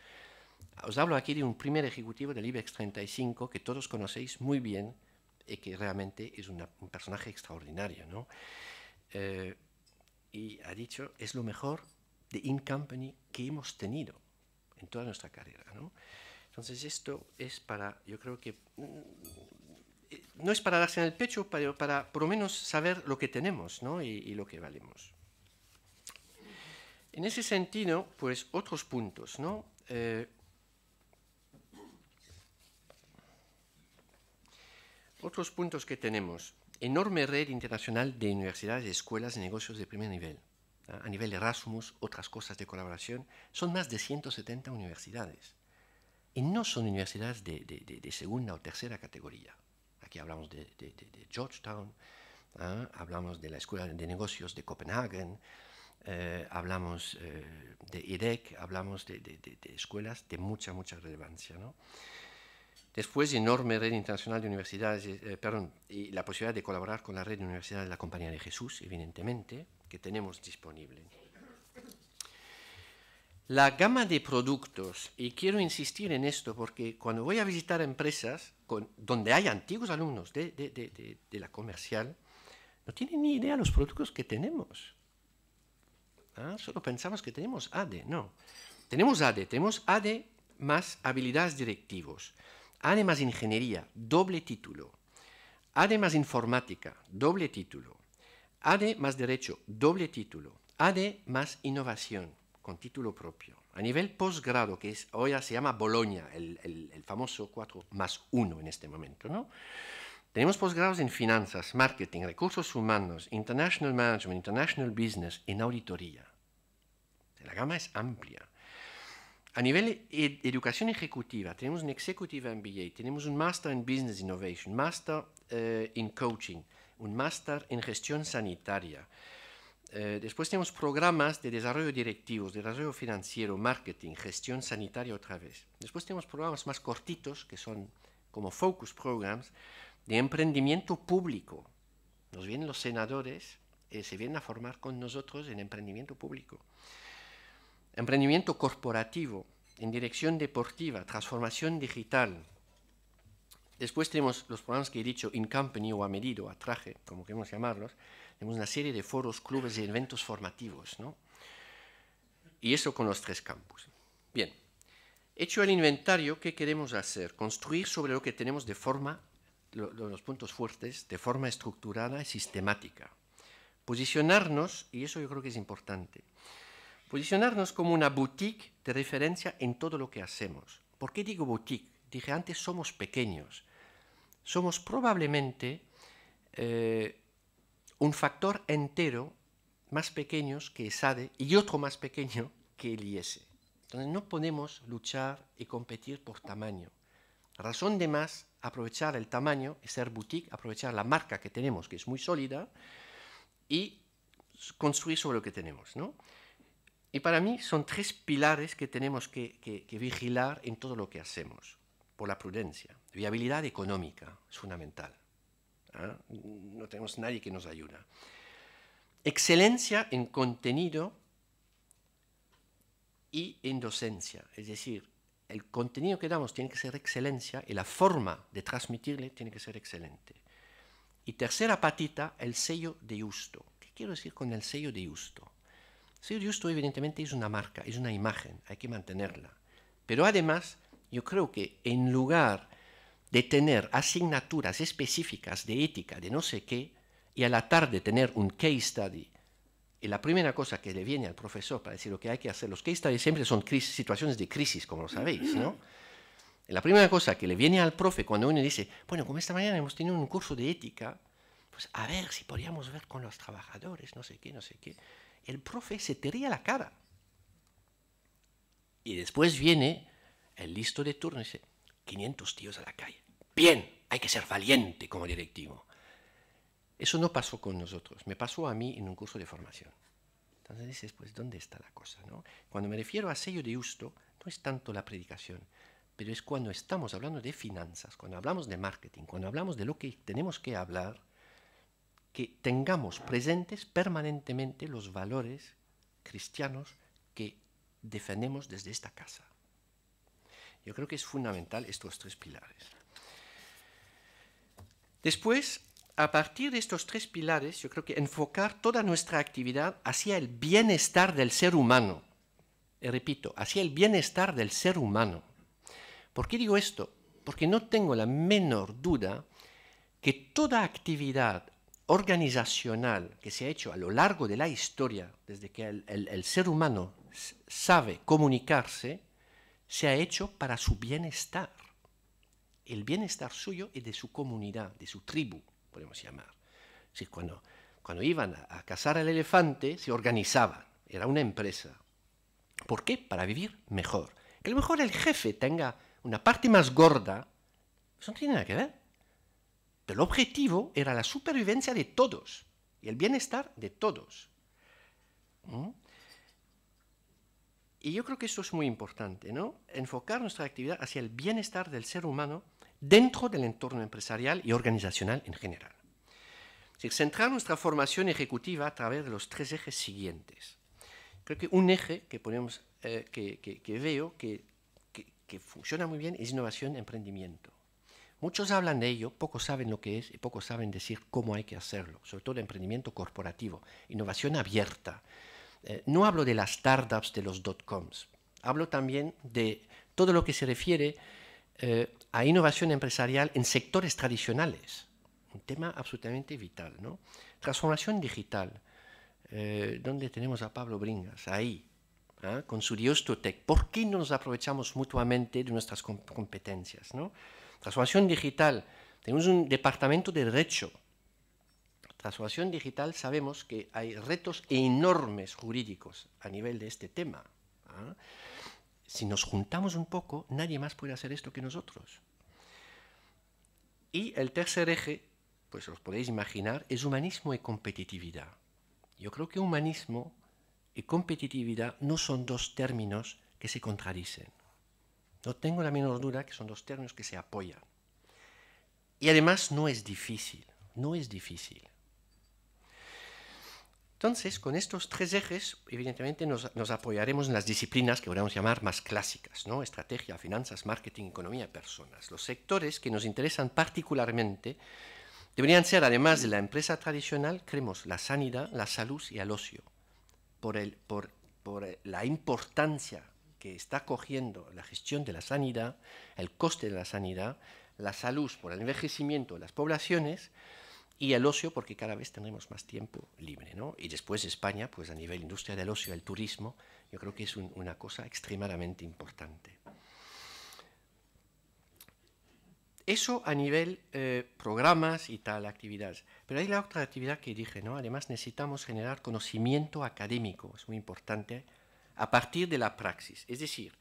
Os hablo aquí de un primer ejecutivo del IBEX 35 que todos conocéis muy bien, y que realmente es un personaje extraordinario. ¿no? Eh, y ha dicho, es lo mejor de In Company que hemos tenido en toda nuestra carrera. ¿no? Entonces esto es para, yo creo que mm, eh, no es para darse en el pecho, pero para por lo menos saber lo que tenemos ¿no? y, lo que valemos. En ese sentido, pues otros puntos. ¿no? Eh, Otros puntos que tenemos. Enorme red internacional de universidades, de escuelas y negocios de primer nivel. Ah, a nivel Erasmus, otras cosas de colaboración, son más de 170 universidades. Y no son universidades de, segunda o tercera categoría. Aquí hablamos de, Georgetown, ah, hablamos de la Escuela de Negocios de Copenhague, eh, eh, e hablamos de IDEC, hablamos de, escuelas de mucha, mucha relevancia. ¿no? Después, enorme red internacional de universidades, eh, eh, perdón, y la posibilidad de colaborar con la red de universidades de la Compañía de Jesús, evidentemente, que tenemos disponible. La gama de productos, y quiero insistir en esto porque cuando voy a visitar empresas donde hay antiguos alumnos de, la comercial, no tienen ni idea los productos que tenemos. Ah, solo pensamos que tenemos ADE, no. Tenemos ADE, tenemos ADE más habilidades directivos. Además Ingeniería, doble título. más Informática, doble título. AD más Derecho, doble título. AD más Innovación, con título propio. A nivel posgrado, que hoy se llama Boloña, el, famoso 4 más 1 en este momento, ¿no? Tenemos posgrados en finanzas, marketing, recursos humanos, international management, international business, en auditoría. La gama es amplia. A nivel de educación ejecutiva, tenemos un Executive MBA, tenemos un Master en in Business Innovation, Master en eh, Coaching, un Master en Gestión Sanitaria. Eh, después tenemos programas de desarrollo directivo, de desarrollo financiero, marketing, gestión sanitaria otra vez. Después tenemos programas más cortitos, que son como focus programs, de emprendimiento público. Nos vienen los senadores, eh, se vienen a formar con nosotros en emprendimiento público emprendimiento corporativo, en dirección deportiva, transformación digital. Después tenemos los programas que he dicho, in company o a medido, a traje, como queremos llamarlos. Tenemos una serie de foros, clubes y eventos formativos, ¿no? Y eso con los tres campus. Bien, hecho el inventario, ¿qué queremos hacer? Construir sobre lo que tenemos de forma, los puntos fuertes, de forma estructurada y sistemática. Posicionarnos, y eso yo creo que es importante, Posicionarnos como una boutique de referencia en todo lo que hacemos. ¿Por qué digo boutique? Dije antes, somos pequeños. Somos probablemente eh, un factor entero más pequeños que SADE y otro más pequeño que el IS. Entonces no podemos luchar y competir por tamaño. Razón de más, aprovechar el tamaño, ser boutique, aprovechar la marca que tenemos, que es muy sólida, y construir sobre lo que tenemos. ¿no? Y para mí son tres pilares que tenemos que, vigilar en todo lo que hacemos, por la prudencia. Viabilidad económica es fundamental. ¿ah? No tenemos nadie que nos ayuda. Excelencia en contenido y en docencia. Es decir, el contenido que damos tiene que ser excelencia y la forma de transmitirle tiene que ser excelente. Y tercera patita, el sello de justo. ¿Qué quiero decir con el sello de justo? Sir justo evidentemente es una marca, es una imagen, hay que mantenerla. Pero además, yo creo que en lugar de tener asignaturas específicas de ética, de no sé qué, y a la tarde tener un case study, y la primera cosa que le viene al profesor para decir lo que hay que hacer, los case studies siempre son crisis, situaciones de crisis, como lo sabéis, ¿no? la primera cosa que le viene al profe cuando uno dice, bueno, como esta mañana hemos tenido un curso de ética, pues a ver si podríamos ver con los trabajadores, no sé qué, no sé qué el profe se te ría la cara. Y después viene el listo de turno y dice, 500 tíos a la calle. Bien, hay que ser valiente como directivo. Eso no pasó con nosotros, me pasó a mí en un curso de formación. Entonces dices, pues, ¿dónde está la cosa? Cuando me refiero a sello de gusto, no es tanto la predicación, pero es cuando estamos hablando de finanzas, cuando hablamos de marketing, cuando hablamos de lo que tenemos que hablar, que tengamos presentes permanentemente los valores cristianos que defendemos desde esta casa. Yo creo que es fundamental estos tres pilares. Después, a partir de estos tres pilares, yo creo que enfocar toda nuestra actividad hacia el bienestar del ser humano. repito, hacia el bienestar del ser humano. ¿Por qué digo esto? Porque no tengo la menor duda que toda actividad organizacional que se ha hecho a lo largo de la historia, desde que el, ser humano sabe comunicarse, se ha hecho para su bienestar, el bienestar suyo y de su comunidad, de su tribu, podemos llamar. Si cuando, iban a, a cazar al elefante, se organizaban, era una empresa. ¿Por qué? Para vivir mejor. Que a lo mejor el jefe tenga una parte más gorda, eso no tiene nada que ver el objetivo era la supervivencia de todos y el bienestar de todos. ¿Mm? Y yo creo que esto es muy importante, ¿no? Enfocar nuestra actividad hacia el bienestar del ser humano dentro del entorno empresarial y organizacional en general. centrar nuestra formación ejecutiva a través de los tres ejes siguientes. Creo que un eje que, eh, que, veo que, que funciona muy bien es innovación-emprendimiento. Muchos hablan de ello, pocos saben lo que es y pocos saben decir cómo hay que hacerlo, sobre todo emprendimiento corporativo, innovación abierta. Eh, no hablo de las startups, de los dotcoms hablo también de todo lo que se refiere eh, a innovación empresarial en sectores tradicionales, un tema absolutamente vital. ¿no? Transformación digital, eh, donde tenemos a Pablo Bringas, ahí, ¿ah? con su Dios tech. ¿Por qué no nos aprovechamos mutuamente de nuestras competencias? ¿no? Transformación digital. Tenemos un departamento de derecho. Transformación digital sabemos que hay retos enormes jurídicos a nivel de este tema. ¿ah? Si nos juntamos un poco, nadie más puede hacer esto que nosotros. Y el tercer eje, pues os podéis imaginar, es humanismo y competitividad. Yo creo que humanismo y competitividad no son dos términos que se contradicen. No tengo la menor duda que son dos términos que se apoyan. Y además no es difícil, no es difícil. Entonces, con estos tres ejes, evidentemente nos, apoyaremos en las disciplinas que podríamos llamar más clásicas, ¿no? Estrategia, finanzas, marketing, economía, personas. Los sectores que nos interesan particularmente deberían ser, además de la empresa tradicional, creemos, la sanidad, la salud y el ocio, por, el, por, por la importancia que está cogiendo la gestión de la sanidad, el coste de la sanidad, la salud por el envejecimiento de las poblaciones y el ocio porque cada vez tendremos más tiempo libre. ¿no? Y después España, pues a nivel industria del ocio, el turismo, yo creo que es una cosa extremadamente importante. Eso a nivel eh, programas y tal, actividades. Pero hay la otra actividad que dije, ¿no? Además necesitamos generar conocimiento académico, es muy importante a partir de la praxis, es decir,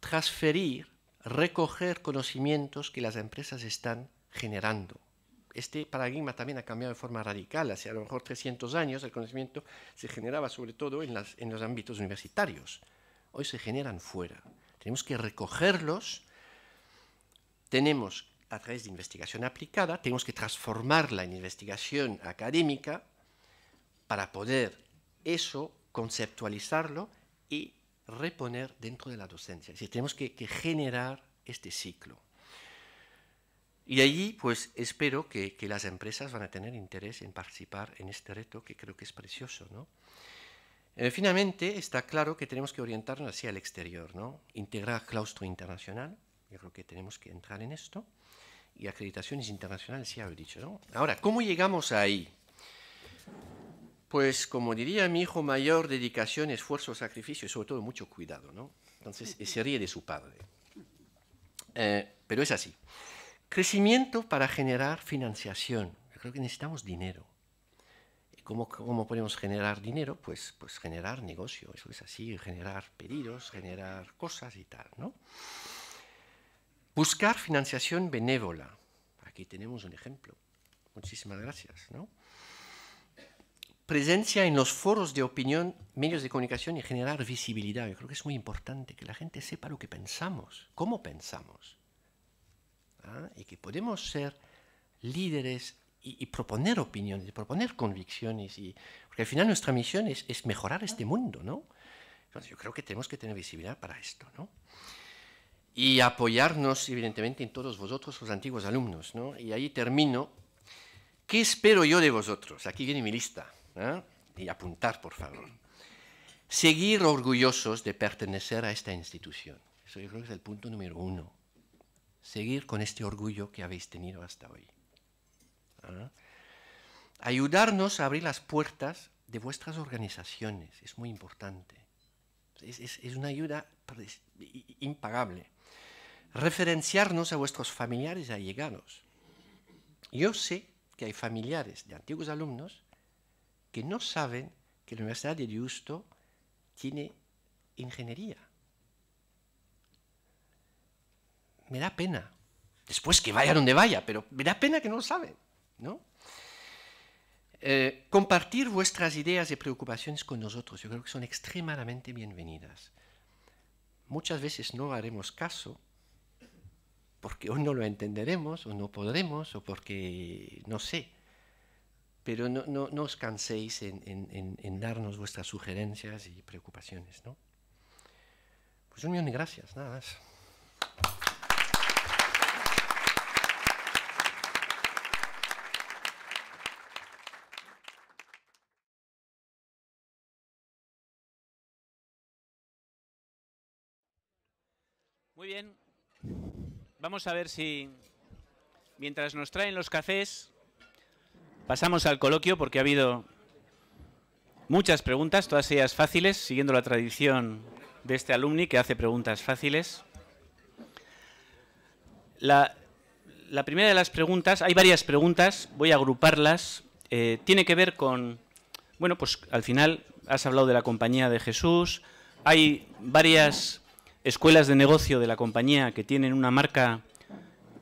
transferir, recoger conocimientos que las empresas están generando. Este paradigma también ha cambiado de forma radical. Hace a lo mejor 300 años el conocimiento se generaba sobre todo en, en los ámbitos universitarios. Hoy se generan fuera. Tenemos que recogerlos. Tenemos a través de investigación aplicada, tenemos que transformarla en investigación académica para poder eso conceptualizarlo y reponer dentro de la docencia. Si tenemos que, generar este ciclo. Y allí, pues, espero que, las empresas van a tener interés en participar en este reto, que creo que es precioso, ¿no? Eh, finalmente, está claro que tenemos que orientarnos hacia el exterior, ¿no? Integrar claustro internacional, yo creo que tenemos que entrar en esto, y acreditaciones internacionales, ya lo he dicho, ¿no? Ahora, ¿cómo llegamos ahí? Pues como diría mi hijo mayor, dedicación, esfuerzo, sacrificio y sobre todo mucho cuidado, ¿no? Entonces se ríe de su padre. Eh, pero es así. Crecimiento para generar financiación. creo que necesitamos dinero. cómo, podemos generar dinero? Pues, pues generar negocio, eso es así, generar pedidos, generar cosas y tal, ¿no? Buscar financiación benévola. Aquí tenemos un ejemplo. Muchísimas gracias, ¿no? presencia en los foros de opinión, medios de comunicación y generar visibilidad. Yo creo que es muy importante que la gente sepa lo que pensamos, cómo pensamos. ¿ah? Y que podemos ser líderes y, proponer opiniones, proponer convicciones. Y, porque al final nuestra misión es, mejorar este mundo, ¿no? Entonces yo creo que tenemos que tener visibilidad para esto, ¿no? Y apoyarnos, evidentemente, en todos vosotros, los antiguos alumnos, ¿no? Y ahí termino. ¿Qué espero yo de vosotros? Aquí viene mi lista. ¿eh? y apuntar, por favor. Seguir orgullosos de pertenecer a esta institución. Eso yo creo que es el punto número uno. Seguir con este orgullo que habéis tenido hasta hoy. ¿Ah? Ayudarnos a abrir las puertas de vuestras organizaciones. Es muy importante. Es, es una ayuda impagable. Referenciarnos a vuestros familiares y allegados. Yo sé que hay familiares de antiguos alumnos que no saben que la Universidad de justo tiene ingeniería. Me da pena. Después que vaya donde vaya, pero me da pena que no lo saben. ¿no? Eh, compartir vuestras ideas y preocupaciones con nosotros, yo creo que son extremadamente bienvenidas. Muchas veces no haremos caso porque o no lo entenderemos o no podremos o porque no sé, pero no, os canséis en, en, darnos vuestras sugerencias y preocupaciones, ¿no? Pues un millón de gracias, nada más. Muy bien, vamos a ver si mientras nos traen los cafés Pasamos al coloquio porque ha habido muchas preguntas, todas ellas fáciles, siguiendo la tradición de este alumni que hace preguntas fáciles. La, primera de las preguntas, hay varias preguntas, voy a agruparlas. Eh, tiene que ver con, bueno, pues al final has hablado de la compañía de Jesús, hay varias escuelas de negocio de la compañía que tienen una marca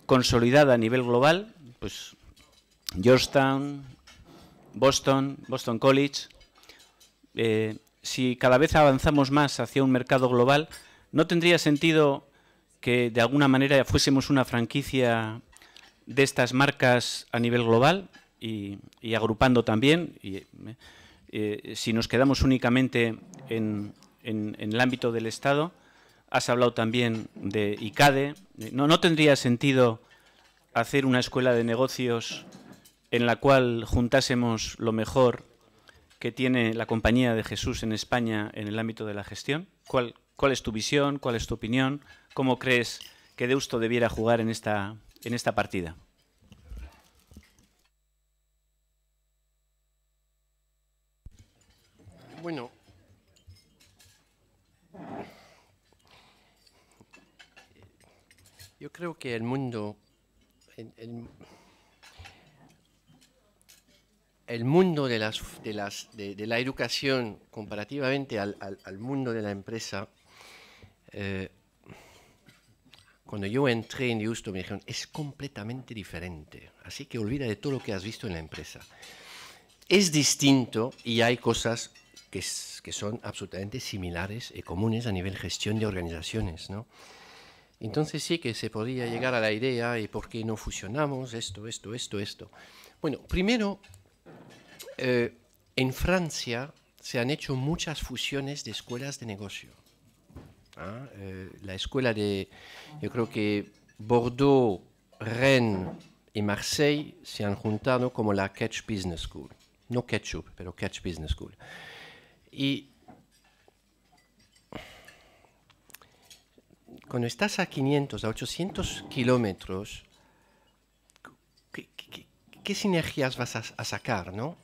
consolidada a nivel global, pues Georgetown, Boston, Boston College. Eh, si cada vez avanzamos más hacia un mercado global, ¿no tendría sentido que de alguna manera fuésemos una franquicia de estas marcas a nivel global y, agrupando también? Eh, eh, si nos quedamos únicamente en, el ámbito del Estado, has hablado también de ICADE. ¿No, no tendría sentido hacer una escuela de negocios en la cual juntásemos lo mejor que tiene la Compañía de Jesús en España en el ámbito de la gestión? ¿Cuál, es tu visión? ¿Cuál es tu opinión? ¿Cómo crees que Deusto debiera jugar en esta, en esta partida? Bueno, yo creo que el mundo, el mundo de, las, de, las, de, la educación comparativamente al, mundo de la empresa, eh, cuando yo entré en Justo me dijeron, es completamente diferente, así que olvida de todo lo que has visto en la empresa. Es distinto y hay cosas que, son absolutamente similares y comunes a nivel gestión de organizaciones, Entonces sí que se podría llegar a la idea y por qué no fusionamos esto, esto, esto, esto. Bueno, primero eh, en Francia se han hecho muchas fusiones de escuelas de negocio. ¿ah? Eh, la escuela de, yo creo que Bordeaux, Rennes y Marseille se han juntado como la Catch Business School. No Ketchup, pero Catch Business School. Y cuando estás a 500, a 800 kilómetros, ¿qué, sinergias vas a, a sacar, no?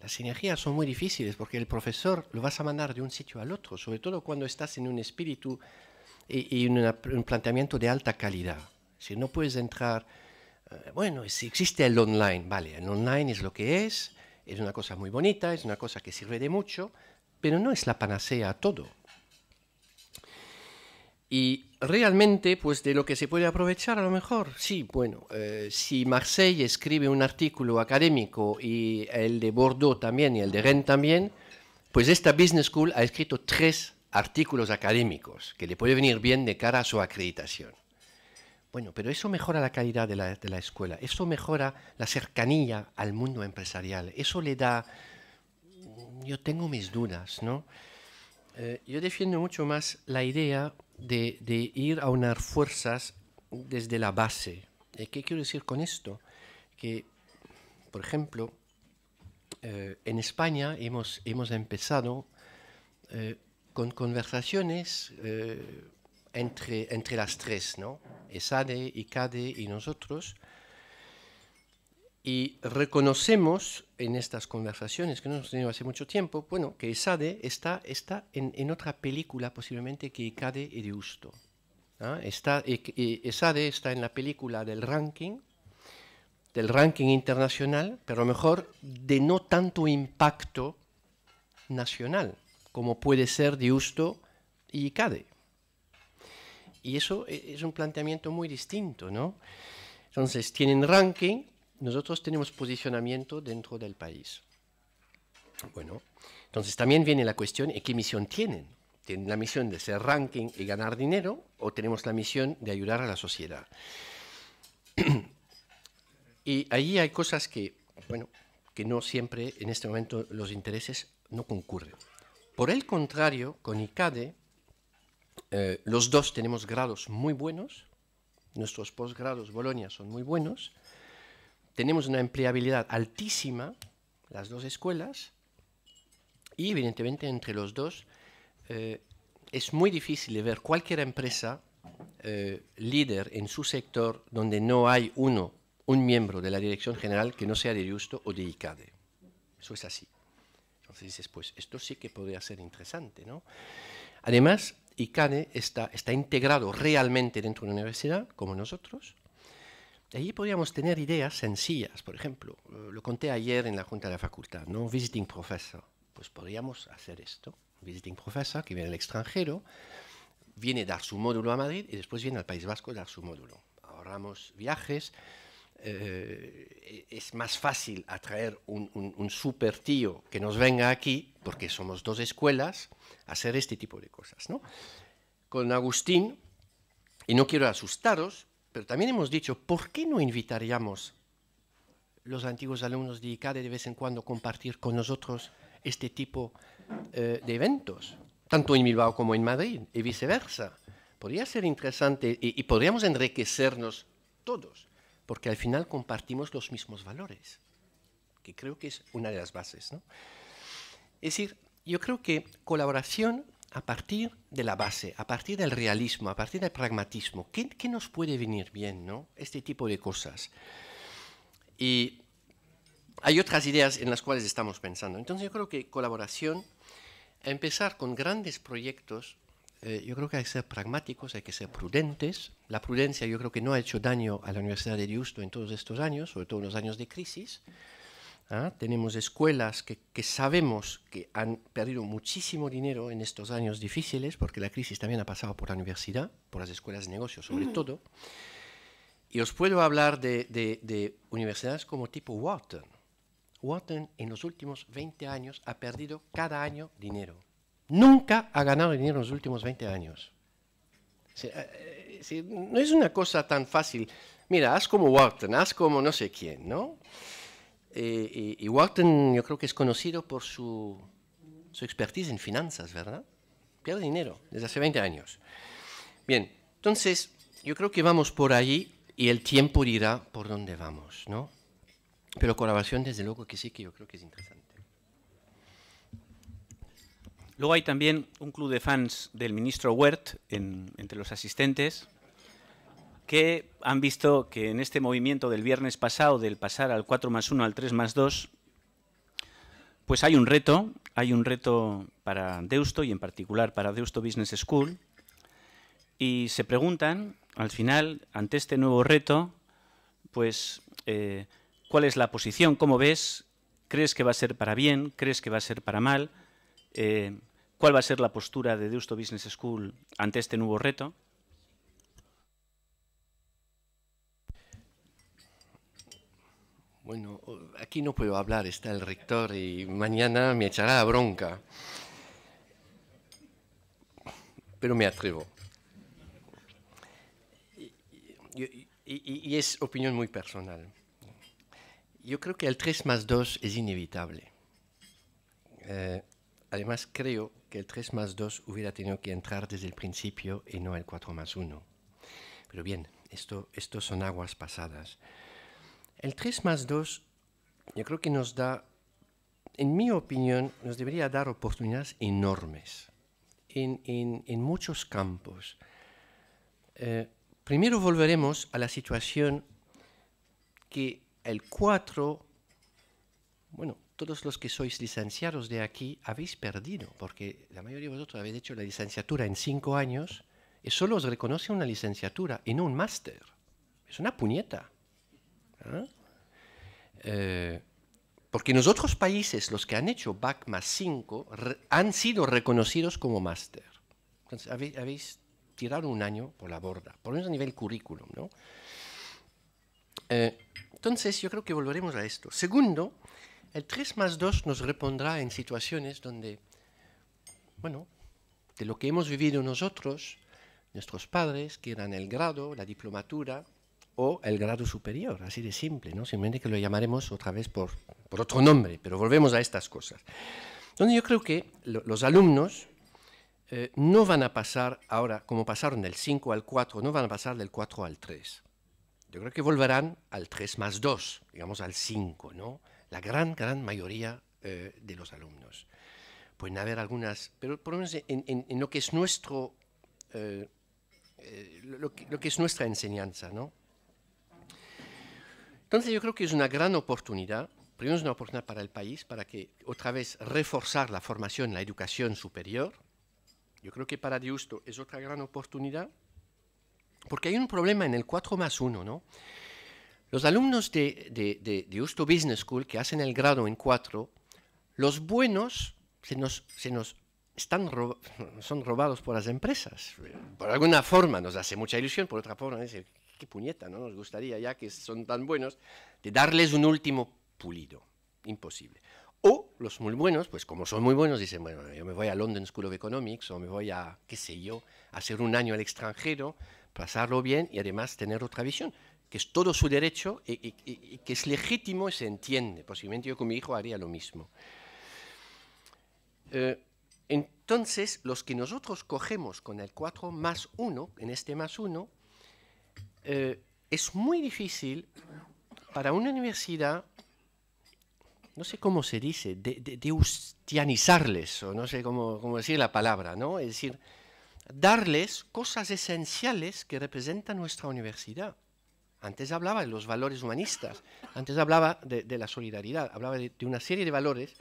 Las sinergias son muy difíciles porque el profesor lo vas a mandar de un sitio al otro, sobre todo cuando estás en un espíritu y, en un planteamiento de alta calidad. Si no puedes entrar, eh, bueno, si existe el online, vale, el online es lo que es, es una cosa muy bonita, es una cosa que sirve de mucho, pero no es la panacea a todo. Y realmente, pues de lo que se puede aprovechar a lo mejor, sí, bueno, eh, si Marseille escribe un artículo académico y el de Bordeaux también y el de Rennes también, pues esta Business School ha escrito tres artículos académicos que le puede venir bien de cara a su acreditación. Bueno, pero eso mejora la calidad de la, escuela, eso mejora la cercanía al mundo empresarial, eso le da... Yo tengo mis dudas, ¿no? Eh, yo defiendo mucho más la idea de, ir a unar fuerzas desde la base. Eh, ¿Qué quiero decir con esto? Que, por ejemplo, eh, en España hemos, hemos empezado eh, con conversaciones entre, entre las tres, ¿no? ESADE, ICADE y nosotros, y reconocemos en estas conversaciones que no hemos tenido hace mucho tiempo, bueno, que Sade está, está en, en otra película posiblemente que Icade y de Está, eh, eh, Sade está en la película del ranking, del ranking internacional, pero mejor de no tanto impacto nacional como puede ser de y Icade. Y eso e, es un planteamiento muy distinto, ¿no? Entonces, tienen ranking, nosotros tenemos posicionamiento dentro del país. Bueno, entonces también viene la cuestión de qué misión tienen. ¿Tienen la misión de ser ranking y ganar dinero o tenemos la misión de ayudar a la sociedad? y ahí hay cosas que, bueno, que no siempre en este momento los intereses no concurren. Por el contrario, con ICADE, eh, los dos tenemos grados muy buenos, nuestros posgrados Bolonia son muy buenos, tenemos una empleabilidad altísima, las dos escuelas, y evidentemente entre los dos eh, es muy difícil ver cualquier empresa eh, líder en su sector donde no hay uno, un miembro de la dirección general que no sea de Justo o de ICADE. Eso es así. Entonces dices, pues esto sí que podría ser interesante, ¿no? Además, ICADE está, está integrado realmente dentro de una universidad, como nosotros, Allí podríamos tener ideas sencillas, por ejemplo, eh, lo conté ayer en la Junta de la Facultad, ¿no? Visiting Professor. Pues podríamos hacer esto. Visiting Professor, que viene del extranjero, viene a dar su módulo a Madrid y después viene al País Vasco a dar su módulo. Ahorramos viajes, eh, e-, es más fácil atraer un, un, super tío que nos venga aquí, porque somos dos escuelas, hacer este tipo de cosas. ¿no? Con Agustín, y no quiero asustaros, pero también hemos dicho, ¿por qué no invitaríamos los antiguos alumnos de ICADE de vez en cuando a compartir con nosotros este tipo eh, de eventos, tanto en Bilbao como en Madrid y viceversa? Podría ser interesante y, y podríamos enriquecernos todos, porque al final compartimos los mismos valores, que creo que es una de las bases. ¿no? Es decir, yo creo que colaboración a partir de la base, a partir del realismo, a partir del pragmatismo. ¿Qué, nos puede venir bien, no? Este tipo de cosas. Y hay otras ideas en las cuales estamos pensando. Entonces yo creo que colaboración, empezar con grandes proyectos, eh, yo creo que hay que ser pragmáticos, hay que ser prudentes. La prudencia yo creo que no ha hecho daño a la Universidad de Houston en todos estos años, sobre todo en los años de crisis. ¿ah? Tenemos escuelas que, sabemos que han perdido muchísimo dinero en estos años difíciles, porque la crisis también ha pasado por la universidad, por las escuelas de negocios sobre todo. Y os puedo hablar de, universidades como tipo Wharton. Wharton en los últimos 20 años ha perdido cada año dinero. Nunca ha ganado dinero en los últimos 20 años. Eh, no es una cosa tan fácil. Mira, haz como Wharton, haz como no sé quién, ¿no? Eh, y, Walton yo creo que es conocido por su, su expertise en finanzas, ¿verdad? Pierde dinero desde hace 20 años. Bien, entonces yo creo que vamos por allí y el tiempo dirá por dónde vamos, ¿no? Pero colaboración desde luego que sí, que yo creo que es interesante. Luego hay también un club de fans del ministro Wert entre los asistentes, que han visto que en este movimiento del viernes pasado, del pasar al 4 más 1 al 3 más 2, pues hay un reto, hay un reto para Deusto y en particular para Deusto Business School, y se preguntan, al final, ante este nuevo reto, pues, eh, ¿cuál es la posición? ¿Cómo ves? ¿Crees que va a ser para bien? ¿Crees que va a ser para mal? Eh, ¿Cuál va a ser la postura de Deusto Business School ante este nuevo reto? Bueno, aquí no puedo hablar, está el rector y mañana me echará la bronca. Pero me atrevo. Y, es opinión muy personal. Yo creo que el 3 más 2 es inevitable. Eh, además, creo que el 3 más 2 hubiera tenido que entrar desde el principio y no el 4 más 1. Pero bien, esto, esto son aguas pasadas. El 3 más 2 yo creo que nos da, en mi opinión, nos debería dar oportunidades enormes en, muchos campos. Eh, primero volveremos a la situación que el 4, bueno, todos los que sois licenciados de aquí habéis perdido, porque la mayoría de vosotros habéis hecho la licenciatura en 5 años y solo os reconoce una licenciatura y no un máster. Es una puñeta. ¿Eh? Eh, porque en los otros países los que han hecho BAC más 5 han sido reconocidos como máster. Entonces habéis, tirado un año por la borda, por lo menos a nivel currículum. ¿no? Eh, entonces yo creo que volveremos a esto. Segundo, el 3 más 2 nos repondrá en situaciones donde, bueno, de lo que hemos vivido nosotros, nuestros padres, que eran el grado, la diplomatura, o el grado superior, así de simple, ¿no? Simplemente que lo llamaremos otra vez por, por otro nombre, pero volvemos a estas cosas. Entonces yo creo que los alumnos eh, no van a pasar ahora, como pasaron del 5 al 4, no van a pasar del 4 al 3. Yo creo que volverán al 3 más 2, digamos al 5, ¿no? La gran, gran mayoría eh, de los alumnos. Pueden haber algunas, pero por lo menos en, lo que es nuestro... Eh, lo que es nuestra enseñanza, ¿no? Entonces yo creo que es una gran oportunidad, primero es una oportunidad para el país, para que otra vez reforzar la formación, la educación superior. Yo creo que para Diusto es otra gran oportunidad, porque hay un problema en el 4 más 1, ¿no? Los alumnos de, de, Business School que hacen el grado en 4, los buenos se nos, se nos están son robados por las empresas. Por alguna forma nos hace mucha ilusión, por otra forma, qué puñeta, ¿no? Nos gustaría, ya que son tan buenos, de darles un último pulido. Imposible. O los muy buenos, pues como son muy buenos, dicen, bueno, yo me voy a London School of Economics o me voy a, qué sé yo, hacer un año al extranjero, pasarlo bien y además tener otra visión, que es todo su derecho y, que es legítimo y se entiende. Posiblemente yo con mi hijo haría lo mismo. Eh, entonces, los que nosotros cogemos con el 4 más 1, en este más 1, eh, es muy difícil para una universidad, no sé cómo se dice, de, de, o no sé cómo, decir la palabra, ¿no? Es decir, darles cosas esenciales que representan nuestra universidad. Antes hablaba de los valores humanistas, antes hablaba de, la solidaridad, hablaba de una serie de valores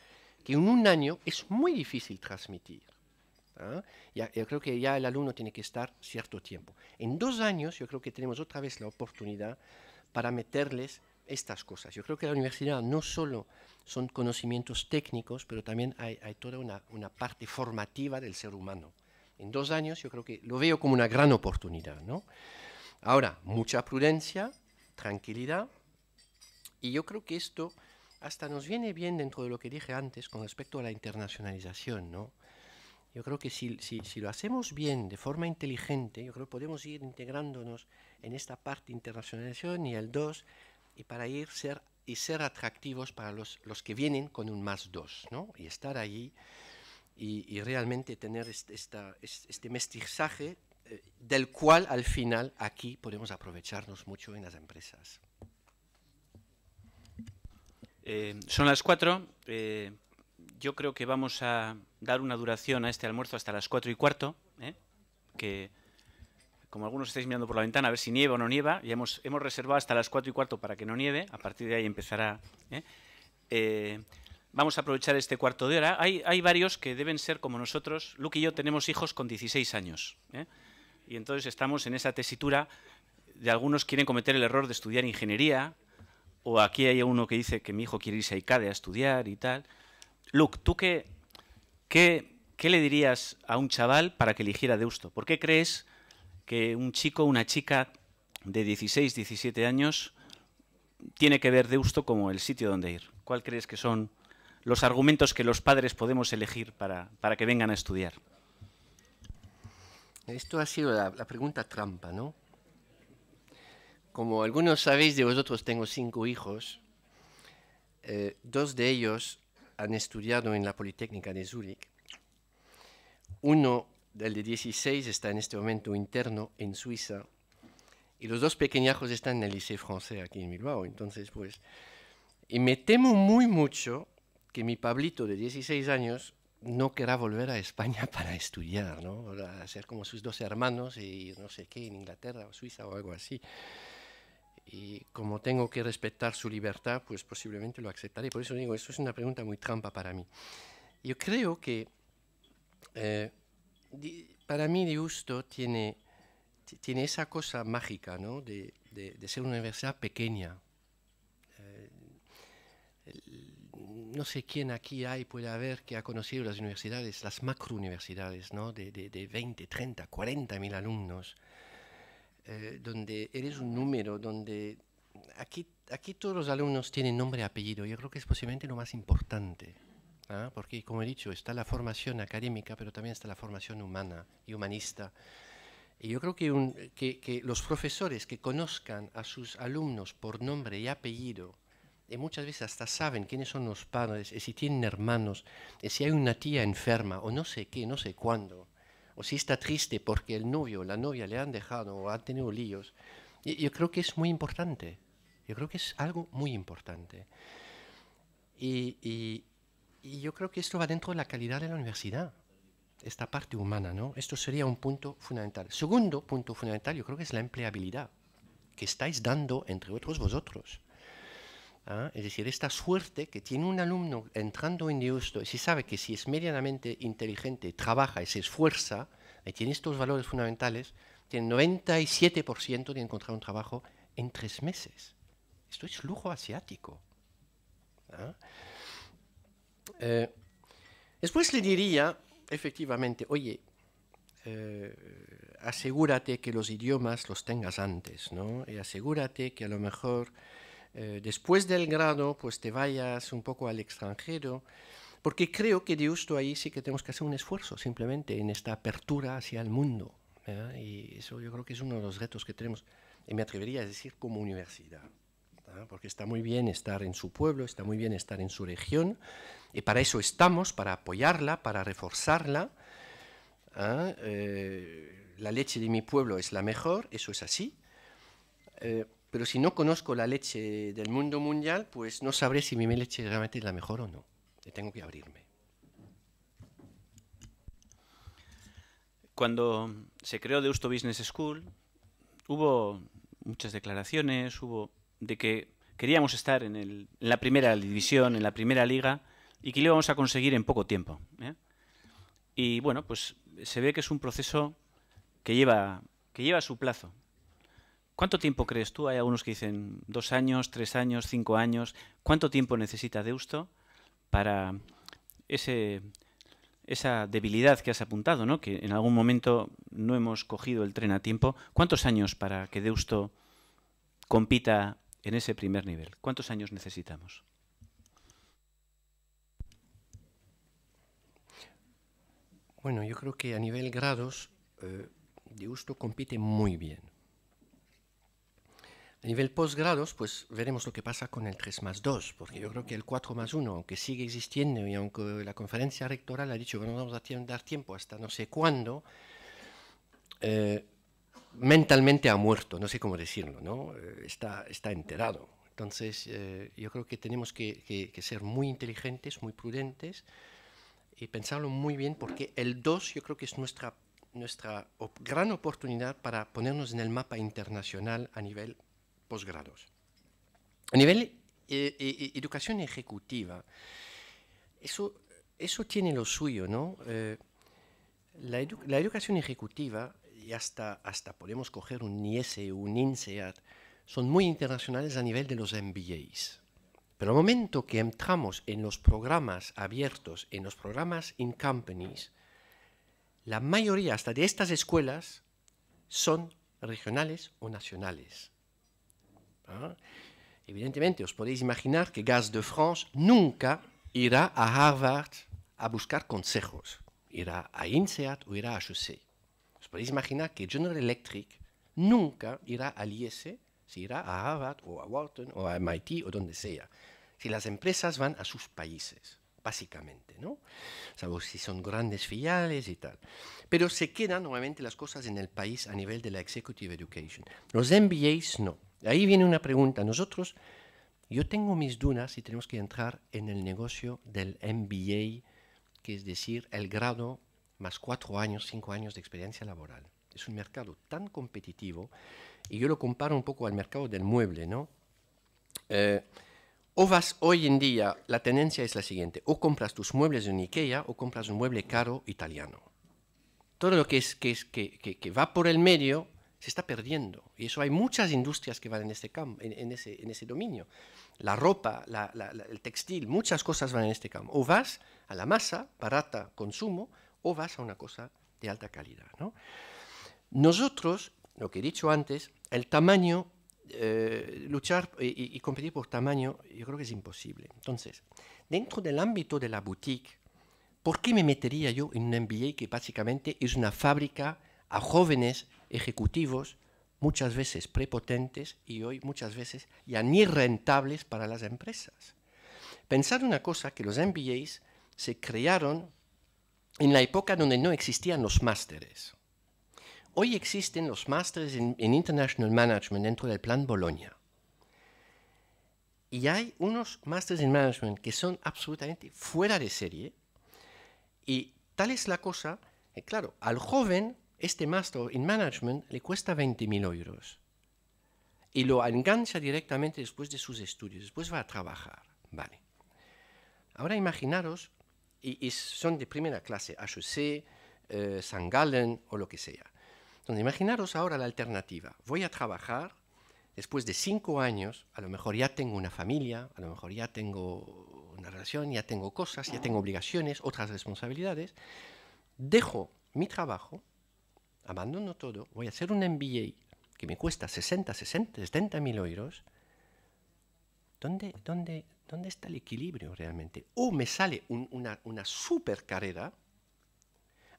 que en un año es muy difícil transmitir. ¿ah? yo creo que ya el alumno tiene que estar cierto tiempo. En dos años yo creo que tenemos otra vez la oportunidad para meterles estas cosas. Yo creo que la universidad no solo son conocimientos técnicos, pero también hay, toda una, una, parte formativa del ser humano. En dos años yo creo que lo veo como una gran oportunidad. ¿no? Ahora, mucha prudencia, tranquilidad, y yo creo que esto hasta nos viene bien dentro de lo que dije antes con respecto a la internacionalización. ¿no? Yo creo que si, si, si, lo hacemos bien, de forma inteligente, yo creo que podemos ir integrándonos en esta parte internacionalización y el 2 y para ir ser, y ser atractivos para los, los que vienen con un más 2, ¿no? Y estar allí y, y realmente tener este, este mestizaje eh, del cual al final aquí podemos aprovecharnos mucho en las empresas. Eh, son las 4. Eh, yo creo que vamos a dar una duración a este almuerzo hasta las cuatro y cuarto, ¿eh? que como algunos estáis mirando por la ventana a ver si nieva o no nieva, ya hemos, hemos reservado hasta las cuatro y cuarto para que no nieve, a partir de ahí empezará. ¿eh? Eh, vamos a aprovechar este cuarto de hora. Hay, hay, varios que deben ser como nosotros. Luke y yo tenemos hijos con 16 años. Y entonces estamos en esa tesitura de algunos quieren cometer el error de estudiar ingeniería, o aquí hay uno que dice que mi hijo quiere irse a ICADE a estudiar y tal. Luke, tú que ¿Qué, le dirías a un chaval para que eligiera Deusto? ¿Por qué crees que un chico, una chica de 16, 17 años tiene que ver Deusto como el sitio donde ir? ¿Cuál crees que son los argumentos que los padres podemos elegir para, que vengan a estudiar? Esto ha sido la, pregunta trampa, ¿no? Como algunos sabéis de vosotros, tengo cinco hijos. Eh, dos de ellos han estudiado en la Politécnica de Zúrich. Uno, del de 16, está en este momento interno en Suiza. Y los dos pequeñajos están en el Liceo Francés aquí en Bilbao. Entonces, pues, y me temo muy mucho que mi Pablito de 16 años no quiera volver a España para estudiar, ¿no? Para ser como sus dos hermanos y no sé qué, en Inglaterra o Suiza o algo así. Y como tengo que respetar su libertad, pues posiblemente lo aceptaré. Por eso digo, eso es una pregunta muy trampa para mí. Yo creo que eh, para mí de gusto tiene, tiene esa cosa mágica ¿no? de, de, ser una universidad pequeña. Eh, no sé quién aquí hay, puede haber, que ha conocido las universidades, las macrouniversidades, ¿no? de, de, de 20, 30, 40 mil alumnos. Eh, donde eres un número, donde aquí, aquí todos los alumnos tienen nombre y apellido. Yo creo que es posiblemente lo más importante, ¿ah? porque como he dicho, está la formación académica, pero también está la formación humana y humanista. Y yo creo que, que, que los profesores que conozcan a sus alumnos por nombre y apellido, y eh, muchas veces hasta saben quiénes son los padres, y eh, si tienen hermanos, si hay una tía enferma, o no sé qué, no sé cuándo, o si está triste porque el novio o la novia le han dejado o ha tenido líos, yo creo que es muy importante. Yo creo que es algo muy importante. Y, y, yo creo que esto va dentro de la calidad de la universidad, esta parte humana, ¿no? Esto sería un punto fundamental. Segundo punto fundamental, yo creo que es la empleabilidad que estáis dando entre otros vosotros. ¿ah? Es decir, esta suerte que tiene un alumno entrando en Diusto, si sabe que si es medianamente inteligente, trabaja y se esfuerza, y tiene estos valores fundamentales, tiene 97% de encontrar un trabajo en tres meses. Esto es lujo asiático. ¿ah? Eh, después le diría, efectivamente, oye, eh, asegúrate que los idiomas los tengas antes, ¿no? Y asegúrate que a lo mejor eh, después del grado, pues te vayas un poco al extranjero, porque creo que de justo ahí sí que tenemos que hacer un esfuerzo simplemente en esta apertura hacia el mundo. Y eso yo creo que es uno de los retos que tenemos, y me atrevería a decir como universidad, porque está muy bien estar en su pueblo, está muy bien estar en su región, y para eso estamos, para apoyarla, para reforzarla. ¿ah? Eh, la leche de mi pueblo es la mejor, eso es así. Eh, pero si no conozco la leche del mundo mundial, pues no sabré si mi leche realmente es la mejor o no. tengo que abrirme. Cuando se creó Deusto Business School, hubo muchas declaraciones, hubo de que queríamos estar en, la primera división, en la primera liga, y que lo íbamos a conseguir en poco tiempo. ¿eh? Y bueno, pues se ve que es un proceso que lleva, que lleva su plazo. ¿Cuánto tiempo crees tú? Hay algunos que dicen dos años, tres años, cinco años. ¿Cuánto tiempo necesita Deusto para ese, esa debilidad que has apuntado, ¿no? que en algún momento no hemos cogido el tren a tiempo? ¿Cuántos años para que Deusto compita en ese primer nivel? ¿Cuántos años necesitamos? Bueno, yo creo que a nivel grados, eh, Deusto compite muy bien a nivel posgrados, pues veremos lo que pasa con el 3 más 2, porque yo creo que el 4 más 1, aunque sigue existiendo y aunque la conferencia rectoral ha dicho que no vamos a dar tiempo hasta no sé cuándo, eh, mentalmente ha muerto, no sé cómo decirlo, ¿no? Eh, está, está enterado. Entonces, eh, yo creo que tenemos que, ser muy inteligentes, muy prudentes y pensarlo muy bien, porque el 2 yo creo que es nuestra, nuestra gran oportunidad para ponernos en el mapa internacional a nivel posgrados. A nivel eh, educación ejecutiva, eso, eso tiene lo suyo, ¿no? Eh, la, educación ejecutiva, y hasta, hasta podemos coger un IESE, un INSEAD, son muy internacionales a nivel de los MBAs. Pero al momento que entramos en los programas abiertos, en los programas in companies, la mayoría hasta de estas escuelas son regionales o nacionales. Evidentemente, os podéis imaginar que Gas de France nunca irá a Harvard a buscar consejos. Irá a INSEAD o irá a HEC. Os podéis imaginar que General Electric nunca irá al ISE, si irá a Harvard o a Wharton o a MIT o donde sea. Si las empresas van a sus países, básicamente, ¿no? si son grandes filiales y tal. Pero se quedan normalmente las cosas en el país a nivel de la Executive Education. Los MBAs no. Ahí viene una pregunta. Nosotros, yo tengo mis dudas si tenemos que entrar en el negocio del MBA, que es decir, el grado más cuatro años, cinco años de experiencia laboral. Es un mercado tan competitivo, y yo lo comparo un poco al mercado del mueble, ¿no? Eh, o vas hoy en día, la tendencia es la siguiente, o compras tus muebles de Ikea o compras un mueble caro italiano. Todo lo que, es, que va por el medio se está perdiendo. Y eso hay muchas industrias que van en, este campo, en, ese, en ese, dominio. La ropa, el textil, muchas cosas van en este campo. O vas a la masa, barata, consumo, o vas a una cosa de alta calidad. ¿no? Nosotros, lo que he dicho antes, el tamaño, eh, luchar eh, y, y, competir por tamaño, yo creo que es imposible. Entonces, dentro del ámbito de la boutique, ¿por qué me metería yo en un MBA que básicamente es una fábrica a jóvenes ejecutivos muchas veces prepotentes y hoy muchas veces ya ni rentables para las empresas. pensar una cosa, que los MBAs se crearon en la época donde no existían los másteres. Hoy existen los másteres en, International Management dentro del Plan Bolonia. Y hay unos másteres en Management que son absolutamente fuera de serie. Y tal es la cosa claro, al joven este Master in Management le cuesta 20.000 euros y lo engancha directamente después de sus estudios, después va a trabajar. Vale. Ahora imaginaros, y, son de primera clase, HEC, eh, San Gallen o lo que sea. Entonces imaginaros ahora la alternativa. Voy a trabajar, después de cinco años, a lo mejor ya tengo una familia, a lo mejor ya tengo una relación, ya tengo cosas, ya tengo obligaciones, otras responsabilidades. Dejo mi trabajo abandono todo, voy a hacer un MBA que me cuesta 60, 60, 70 mil euros, ¿dónde, dónde, dónde está el equilibrio realmente? O me sale una, una super carrera,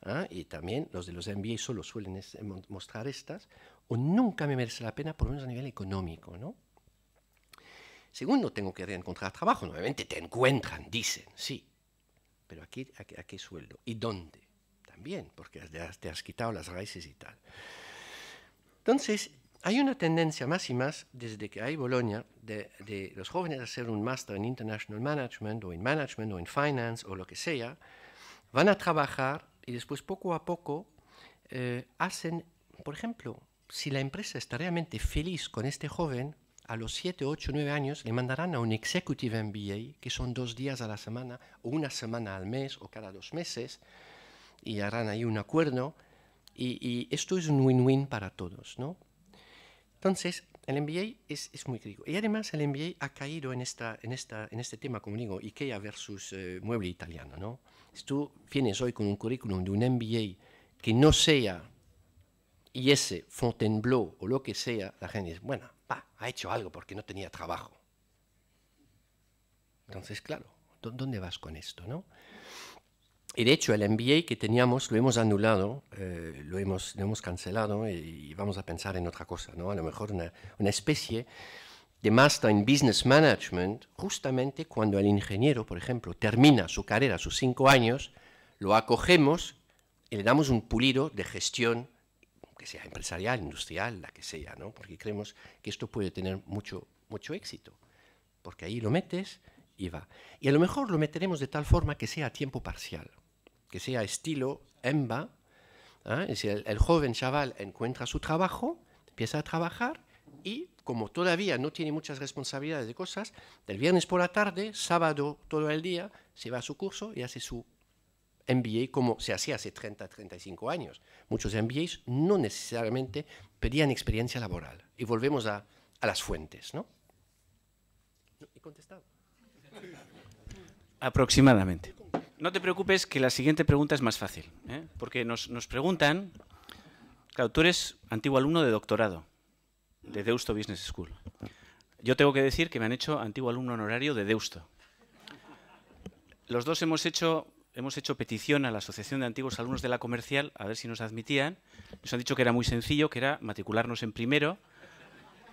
¿ah? y también los de los MBA solo suelen eh, mostrar estas, o nunca me merece la pena, por lo menos a nivel económico, ¿no? Segundo, tengo que reencontrar trabajo. Nuevamente te encuentran, dicen, sí. Pero aquí, ¿a qué sueldo? ¿Y dónde? también, porque te has quitado las raíces y tal. Entonces, hay una tendencia más y más desde que hay Bolonia de, los jóvenes hacer un máster en International Management o en Management o en Finance o lo que sea, van a trabajar y después poco a poco eh, hacen, por ejemplo, si la empresa está realmente feliz con este joven, a los 7, 8, 9 años le mandarán a un Executive MBA, que son dos días a la semana o una semana al mes o cada dos meses, y harán ahí un acuerdo y, esto es un win-win para todos, ¿no? Entonces, el MBA es, muy crítico. Y además el MBA ha caído en, esta, en, esta, en este tema, como digo, IKEA versus eh, mueble italiano. ¿no? Si tú vienes hoy con un currículum de un MBA que no sea IS, Fontainebleau o lo que sea, la gente dice, bueno, ha hecho algo porque no tenía trabajo. Entonces, claro, ¿dónde vas con esto? no? y de hecho el MBA que teníamos lo hemos anulado, eh, lo, hemos, cancelado y, vamos a pensar en otra cosa, ¿no? A lo mejor una, especie de Master in Business Management, justamente cuando el ingeniero, por ejemplo, termina su carrera, sus cinco años, lo acogemos y le damos un pulido de gestión, que sea empresarial, industrial, la que sea, ¿no? Porque creemos que esto puede tener mucho, mucho éxito, porque ahí lo metes y va. Y a lo mejor lo meteremos de tal forma que sea a tiempo parcial que sea estilo EMBA, ¿ah? es el, joven chaval encuentra su trabajo, empieza a trabajar y como todavía no tiene muchas responsabilidades de cosas, del viernes por la tarde, sábado todo el día, se va a su curso y hace su MBA como se hacía hace 30, 35 años. Muchos MBAs no necesariamente pedían experiencia laboral. Y volvemos a, las fuentes, ¿no? He contestado. Aproximadamente no te preocupes que la siguiente pregunta es más fácil, ¿eh? porque nos, preguntan, claro, tú eres antiguo alumno de doctorado de Deusto Business School. Yo tengo que decir que me han hecho antiguo alumno honorario de Deusto. Los dos hemos hecho, hemos hecho petición a la Asociación de Antiguos Alumnos de la Comercial a ver si nos admitían. Nos han dicho que era muy sencillo, que era matricularnos en primero,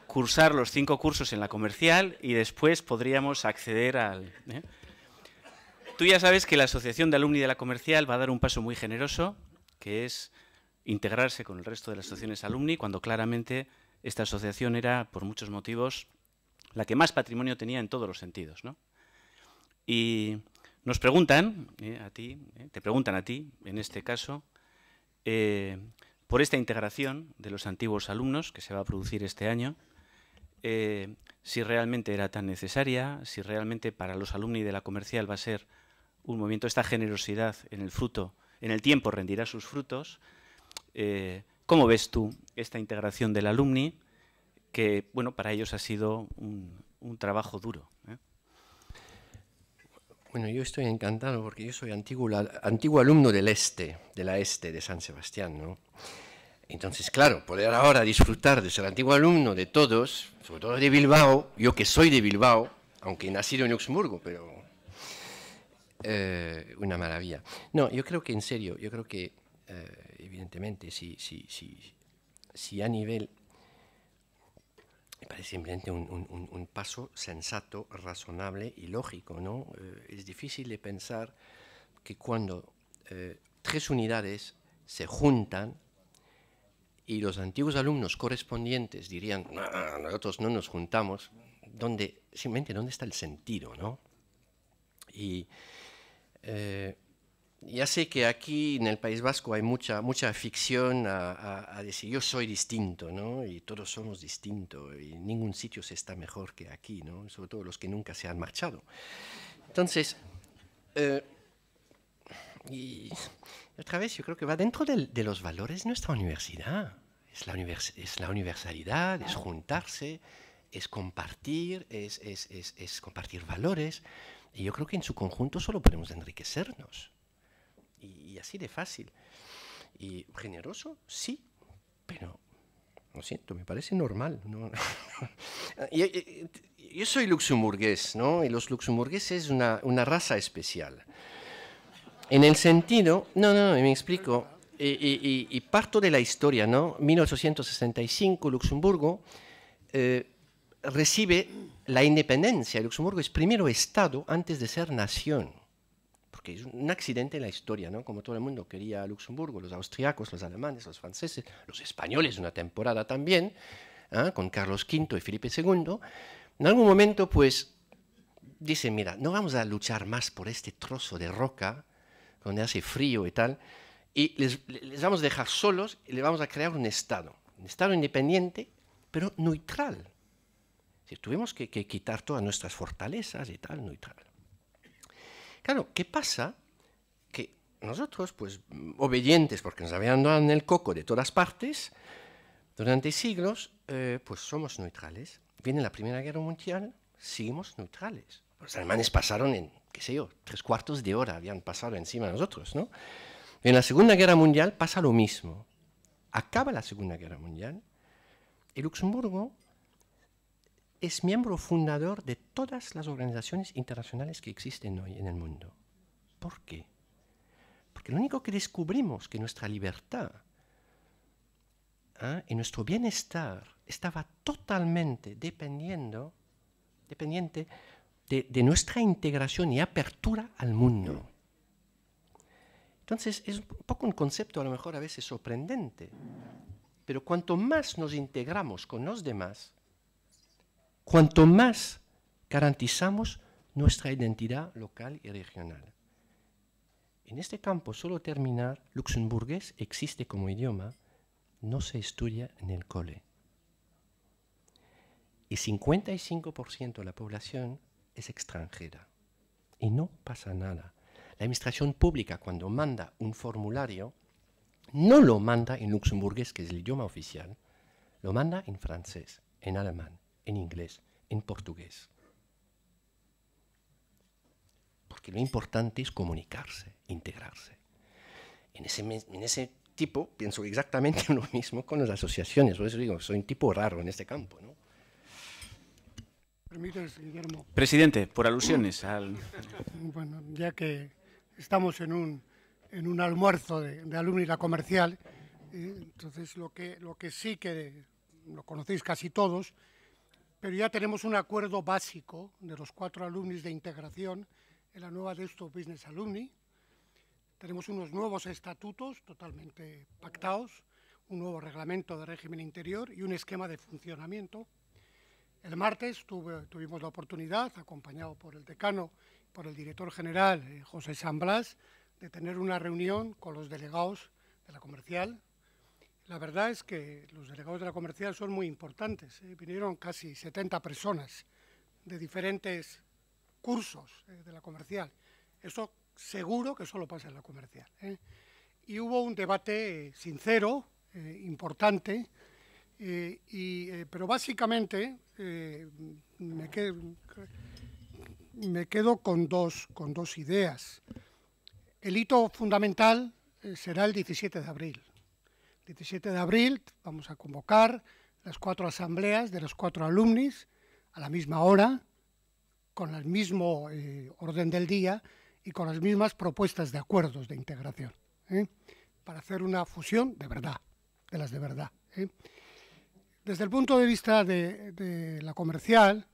cursar los cinco cursos en la comercial y después podríamos acceder al... ¿eh? tú ya sabes que la Asociación de Alumni de la Comercial va a dar un paso muy generoso, que es integrarse con el resto de las asociaciones alumni, cuando claramente esta asociación era, por muchos motivos, la que más patrimonio tenía en todos los sentidos. Y nos preguntan, eh, a ti, eh, te preguntan a ti, en este caso, eh, por esta integración de los antiguos alumnos que se va a producir este año, si realmente era tan necesaria, si realmente para los alumni de la comercial va a ser un movimiento, esta generosidad en el fruto, en el tiempo rendirá sus frutos. Eh, ¿Cómo ves tú esta integración del alumni? Que, bueno, para ellos ha sido un, trabajo duro. Eh? Bueno, yo estoy encantado porque yo soy antiguo, antiguo alumno del este, de la este de San Sebastián, ¿no? Entonces, claro, poder ahora disfrutar de ser antiguo alumno de todos, sobre todo de Bilbao, yo que soy de Bilbao, aunque he nacido en Luxemburgo, pero eh, una maravilla. No, yo creo que en serio, yo creo que eh, evidentemente si, a nivel, me parece simplemente un, paso sensato, razonable y lógico, ¿no? Eh, es difícil de pensar que cuando tres unidades se juntan, y los antiguos alumnos correspondientes dirían, nosotros no nos juntamos, simplemente, ¿dónde está el sentido? ¿no? Y eh, ya sé que aquí en el País Vasco hay mucha, mucha afición a, decir yo soy distinto, ¿no? Y todos somos distintos y ningún sitio se está mejor que aquí, ¿no? Sobre todo los que nunca se han marchado. Entonces, eh, y otra vez yo creo que va dentro de, los valores de nuestra universidad. Es la, univers es la universalidad, es juntarse, es compartir, es, es, es compartir valores. Y yo creo que en su conjunto solo podemos enriquecernos. Y, así de fácil. Y generoso, sí, pero lo siento, me parece normal. yo, soy luxemburgués, ¿no? Y los luxemburgueses es una, una raza especial. En el sentido, no, no, me explico. Y, parto de la historia, ¿no? 1865, Luxemburgo eh, recibe la independencia. Luxemburgo es primero Estado antes de ser nación. Porque es un accidente en la historia, ¿no? Como todo el mundo quería a Luxemburgo, los austriacos, los alemanes, los franceses, los españoles, una temporada también, ¿ah? con Carlos V y Felipe II. En algún momento, pues, dicen, mira, no vamos a luchar más por este trozo de roca donde hace frío y tal, y les, vamos a dejar solos y le vamos a crear un Estado. Un Estado independiente, pero neutral si tuvimos que, quitar todas nuestras fortalezas y tal, neutral. Claro, ¿qué pasa? Que nosotros, pues, obedientes, porque nos habían dado en el coco de todas partes, durante siglos, eh, pues somos neutrales. Viene la Primera Guerra Mundial, seguimos neutrales. Los alemanes pasaron en, qué sé yo, tres cuartos de hora, habían pasado encima de nosotros, ¿no? En la Segunda Guerra Mundial pasa lo mismo. Acaba la Segunda Guerra Mundial y Luxemburgo es miembro fundador de todas las organizaciones internacionales que existen hoy en el mundo. ¿Por qué? Porque lo único que descubrimos que nuestra libertad ¿ah? y nuestro bienestar estaba totalmente dependiendo, dependiente de, de nuestra integración y apertura al mundo. Entonces es un poco un concepto a lo mejor a veces sorprendente, pero cuanto más nos integramos con los demás, cuanto más garantizamos nuestra identidad local y regional. En este campo, solo terminar, luxemburgués existe como idioma, no se estudia en el cole. Y 55% de la población es extranjera. Y no pasa nada. La administración pública cuando manda un formulario, no lo manda en luxemburgués, que es el idioma oficial, lo manda en francés, en alemán, en inglés, en portugués. Porque lo importante es comunicarse, integrarse. En ese, en ese tipo pienso exactamente lo mismo con las asociaciones. Por eso digo, soy un tipo raro en este campo. ¿no? Guillermo? Presidente, por alusiones al... Bueno, ya que estamos en un, en un almuerzo de, de la comercial, eh, entonces lo que, lo que sí que lo conocéis casi todos pero ya tenemos un acuerdo básico de los cuatro alumnos de integración en la nueva Desktop Business Alumni. Tenemos unos nuevos estatutos totalmente pactados, un nuevo reglamento de régimen interior y un esquema de funcionamiento. El martes tuvimos la oportunidad, acompañado por el decano, por el director general eh, José San Blas, de tener una reunión con los delegados de la comercial, la verdad es que los delegados de la comercial son muy importantes. ¿eh? vinieron casi 70 personas de diferentes cursos eh, de la comercial. Eso seguro que solo pasa en la comercial. ¿eh? Y hubo un debate sincero, importante, pero básicamente me quedo, con dos, con dos ideas. El hito fundamental será el 17 de abril 17 de abril vamos a convocar las cuatro asambleas de los cuatro alumnis a la misma hora, con el mismo eh, orden del día y con las mismas propuestas de acuerdos de integración, ¿eh? para hacer una fusión de verdad, de las de verdad. ¿eh? Desde el punto de vista de, la comercial,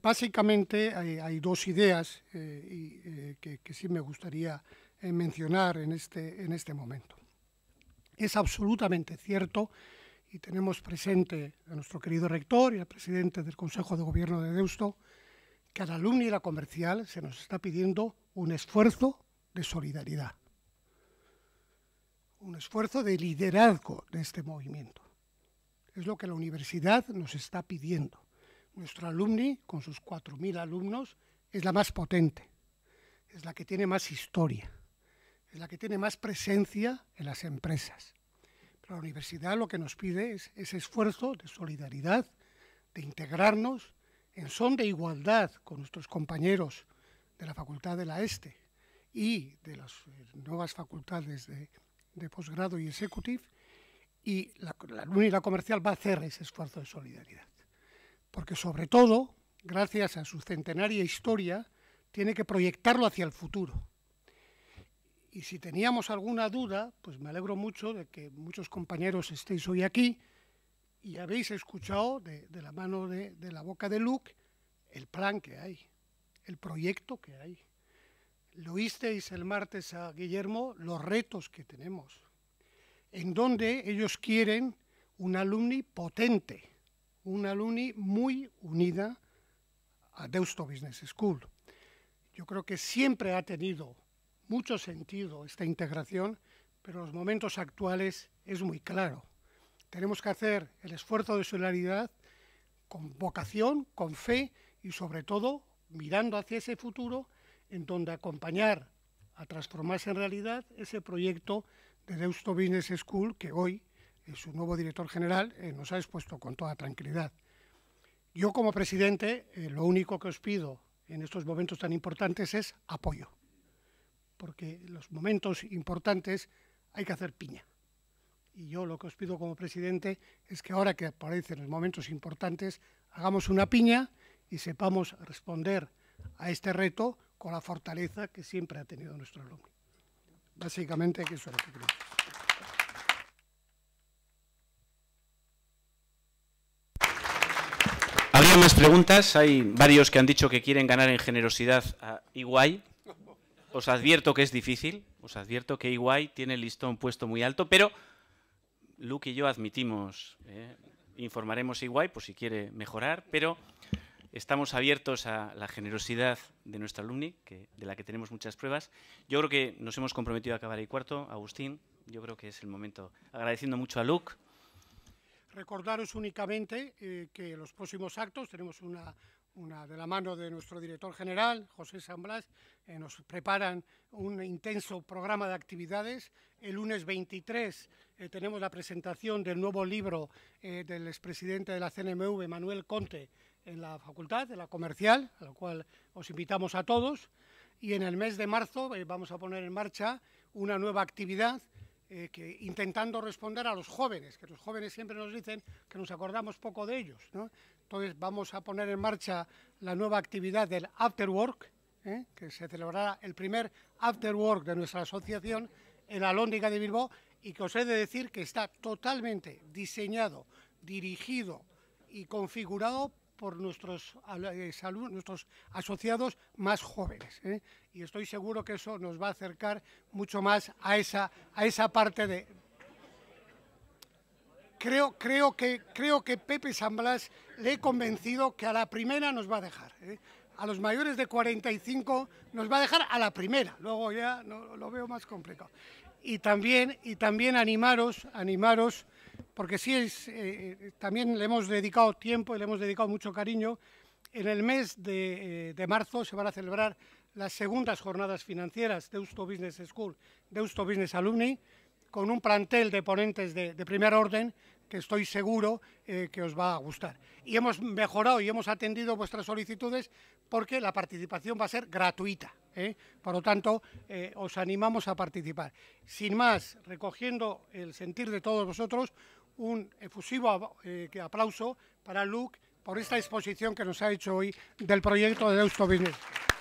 básicamente hay, dos ideas que, que, sí me gustaría mencionar en este, en este momento es absolutamente cierto y tenemos presente a nuestro querido rector y al presidente del Consejo de Gobierno de Deusto que a la alumni y la comercial se nos está pidiendo un esfuerzo de solidaridad, un esfuerzo de liderazgo de este movimiento. Es lo que la universidad nos está pidiendo. Nuestro alumni, con sus 4.000 alumnos, es la más potente, es la que tiene más historia es la que tiene más presencia en las empresas. Pero la universidad lo que nos pide es ese esfuerzo de solidaridad, de integrarnos en son de igualdad con nuestros compañeros de la Facultad de la Este y de las eh, nuevas facultades de, posgrado y executive, y la, la unidad comercial va a hacer ese esfuerzo de solidaridad. Porque sobre todo, gracias a su centenaria historia, tiene que proyectarlo hacia el futuro y si teníamos alguna duda, pues me alegro mucho de que muchos compañeros estéis hoy aquí y habéis escuchado de, la mano de, de la boca de Luke el plan que hay, el proyecto que hay. Lo oísteis el martes a Guillermo, los retos que tenemos, en donde ellos quieren un alumni potente, un alumni muy unida a Deusto Business School. Yo creo que siempre ha tenido mucho sentido esta integración, pero en los momentos actuales es muy claro. Tenemos que hacer el esfuerzo de solidaridad con vocación, con fe y sobre todo mirando hacia ese futuro en donde acompañar a transformarse en realidad ese proyecto de Deusto Business School que hoy su nuevo director general eh, nos ha expuesto con toda tranquilidad. Yo como presidente eh, lo único que os pido en estos momentos tan importantes es apoyo porque en los momentos importantes hay que hacer piña. Y yo lo que os pido como presidente es que ahora que aparecen los momentos importantes, hagamos una piña y sepamos responder a este reto con la fortaleza que siempre ha tenido nuestro alumno. Básicamente, que eso es lo que creo. ¿Habría más preguntas? Hay varios que han dicho que quieren ganar en generosidad a Iguay os advierto que es difícil, os advierto que Iguay e tiene el listón puesto muy alto, pero Luke y yo admitimos, eh, informaremos a e Iguay por si quiere mejorar, pero estamos abiertos a la generosidad de nuestra alumni, de la que tenemos muchas pruebas. Yo creo que nos hemos comprometido a acabar el cuarto, Agustín, yo creo que es el momento. Agradeciendo mucho a Luke. Recordaros únicamente eh, que los próximos actos tenemos una una, de la mano de nuestro director general, José San eh, nos preparan un intenso programa de actividades. El lunes 23 eh, tenemos la presentación del nuevo libro eh, del expresidente de la CNMV, Manuel Conte, en la facultad, de la comercial, a lo cual os invitamos a todos. Y en el mes de marzo vamos a poner en marcha una nueva actividad eh, intentando responder a los jóvenes, que los jóvenes siempre nos dicen que nos acordamos poco de ellos. Entonces vamos a poner en marcha la nueva actividad del After Work, ¿eh? que se celebrará el primer After Work de nuestra asociación en la Lóndiga de Bilbao y que os he de decir que está totalmente diseñado, dirigido y configurado por nuestros, eh, salud, nuestros asociados más jóvenes. ¿eh? Y estoy seguro que eso nos va a acercar mucho más a esa, a esa parte de... Creo, creo, que, creo que Pepe San Blas le he convencido que a la primera nos va a dejar. ¿eh? a los mayores de 45 nos va a dejar a la primera, luego ya no, lo veo más complicado. Y también, y también animaros, animaros porque sí eh, eh, también le hemos dedicado tiempo y le hemos dedicado mucho cariño. En el mes eh, de, marzo se van a celebrar las segundas jornadas financieras de Usto Business School, de Usto Business Alumni, con un plantel de ponentes de, de primer orden que estoy seguro eh, que os va a gustar. Y hemos mejorado y hemos atendido vuestras solicitudes porque la participación va a ser gratuita. ¿eh? Por lo tanto, eh, os animamos a participar. Sin más, recogiendo el sentir de todos vosotros, un efusivo aplauso para Luc por esta exposición que nos ha hecho hoy del proyecto de Deusto Business.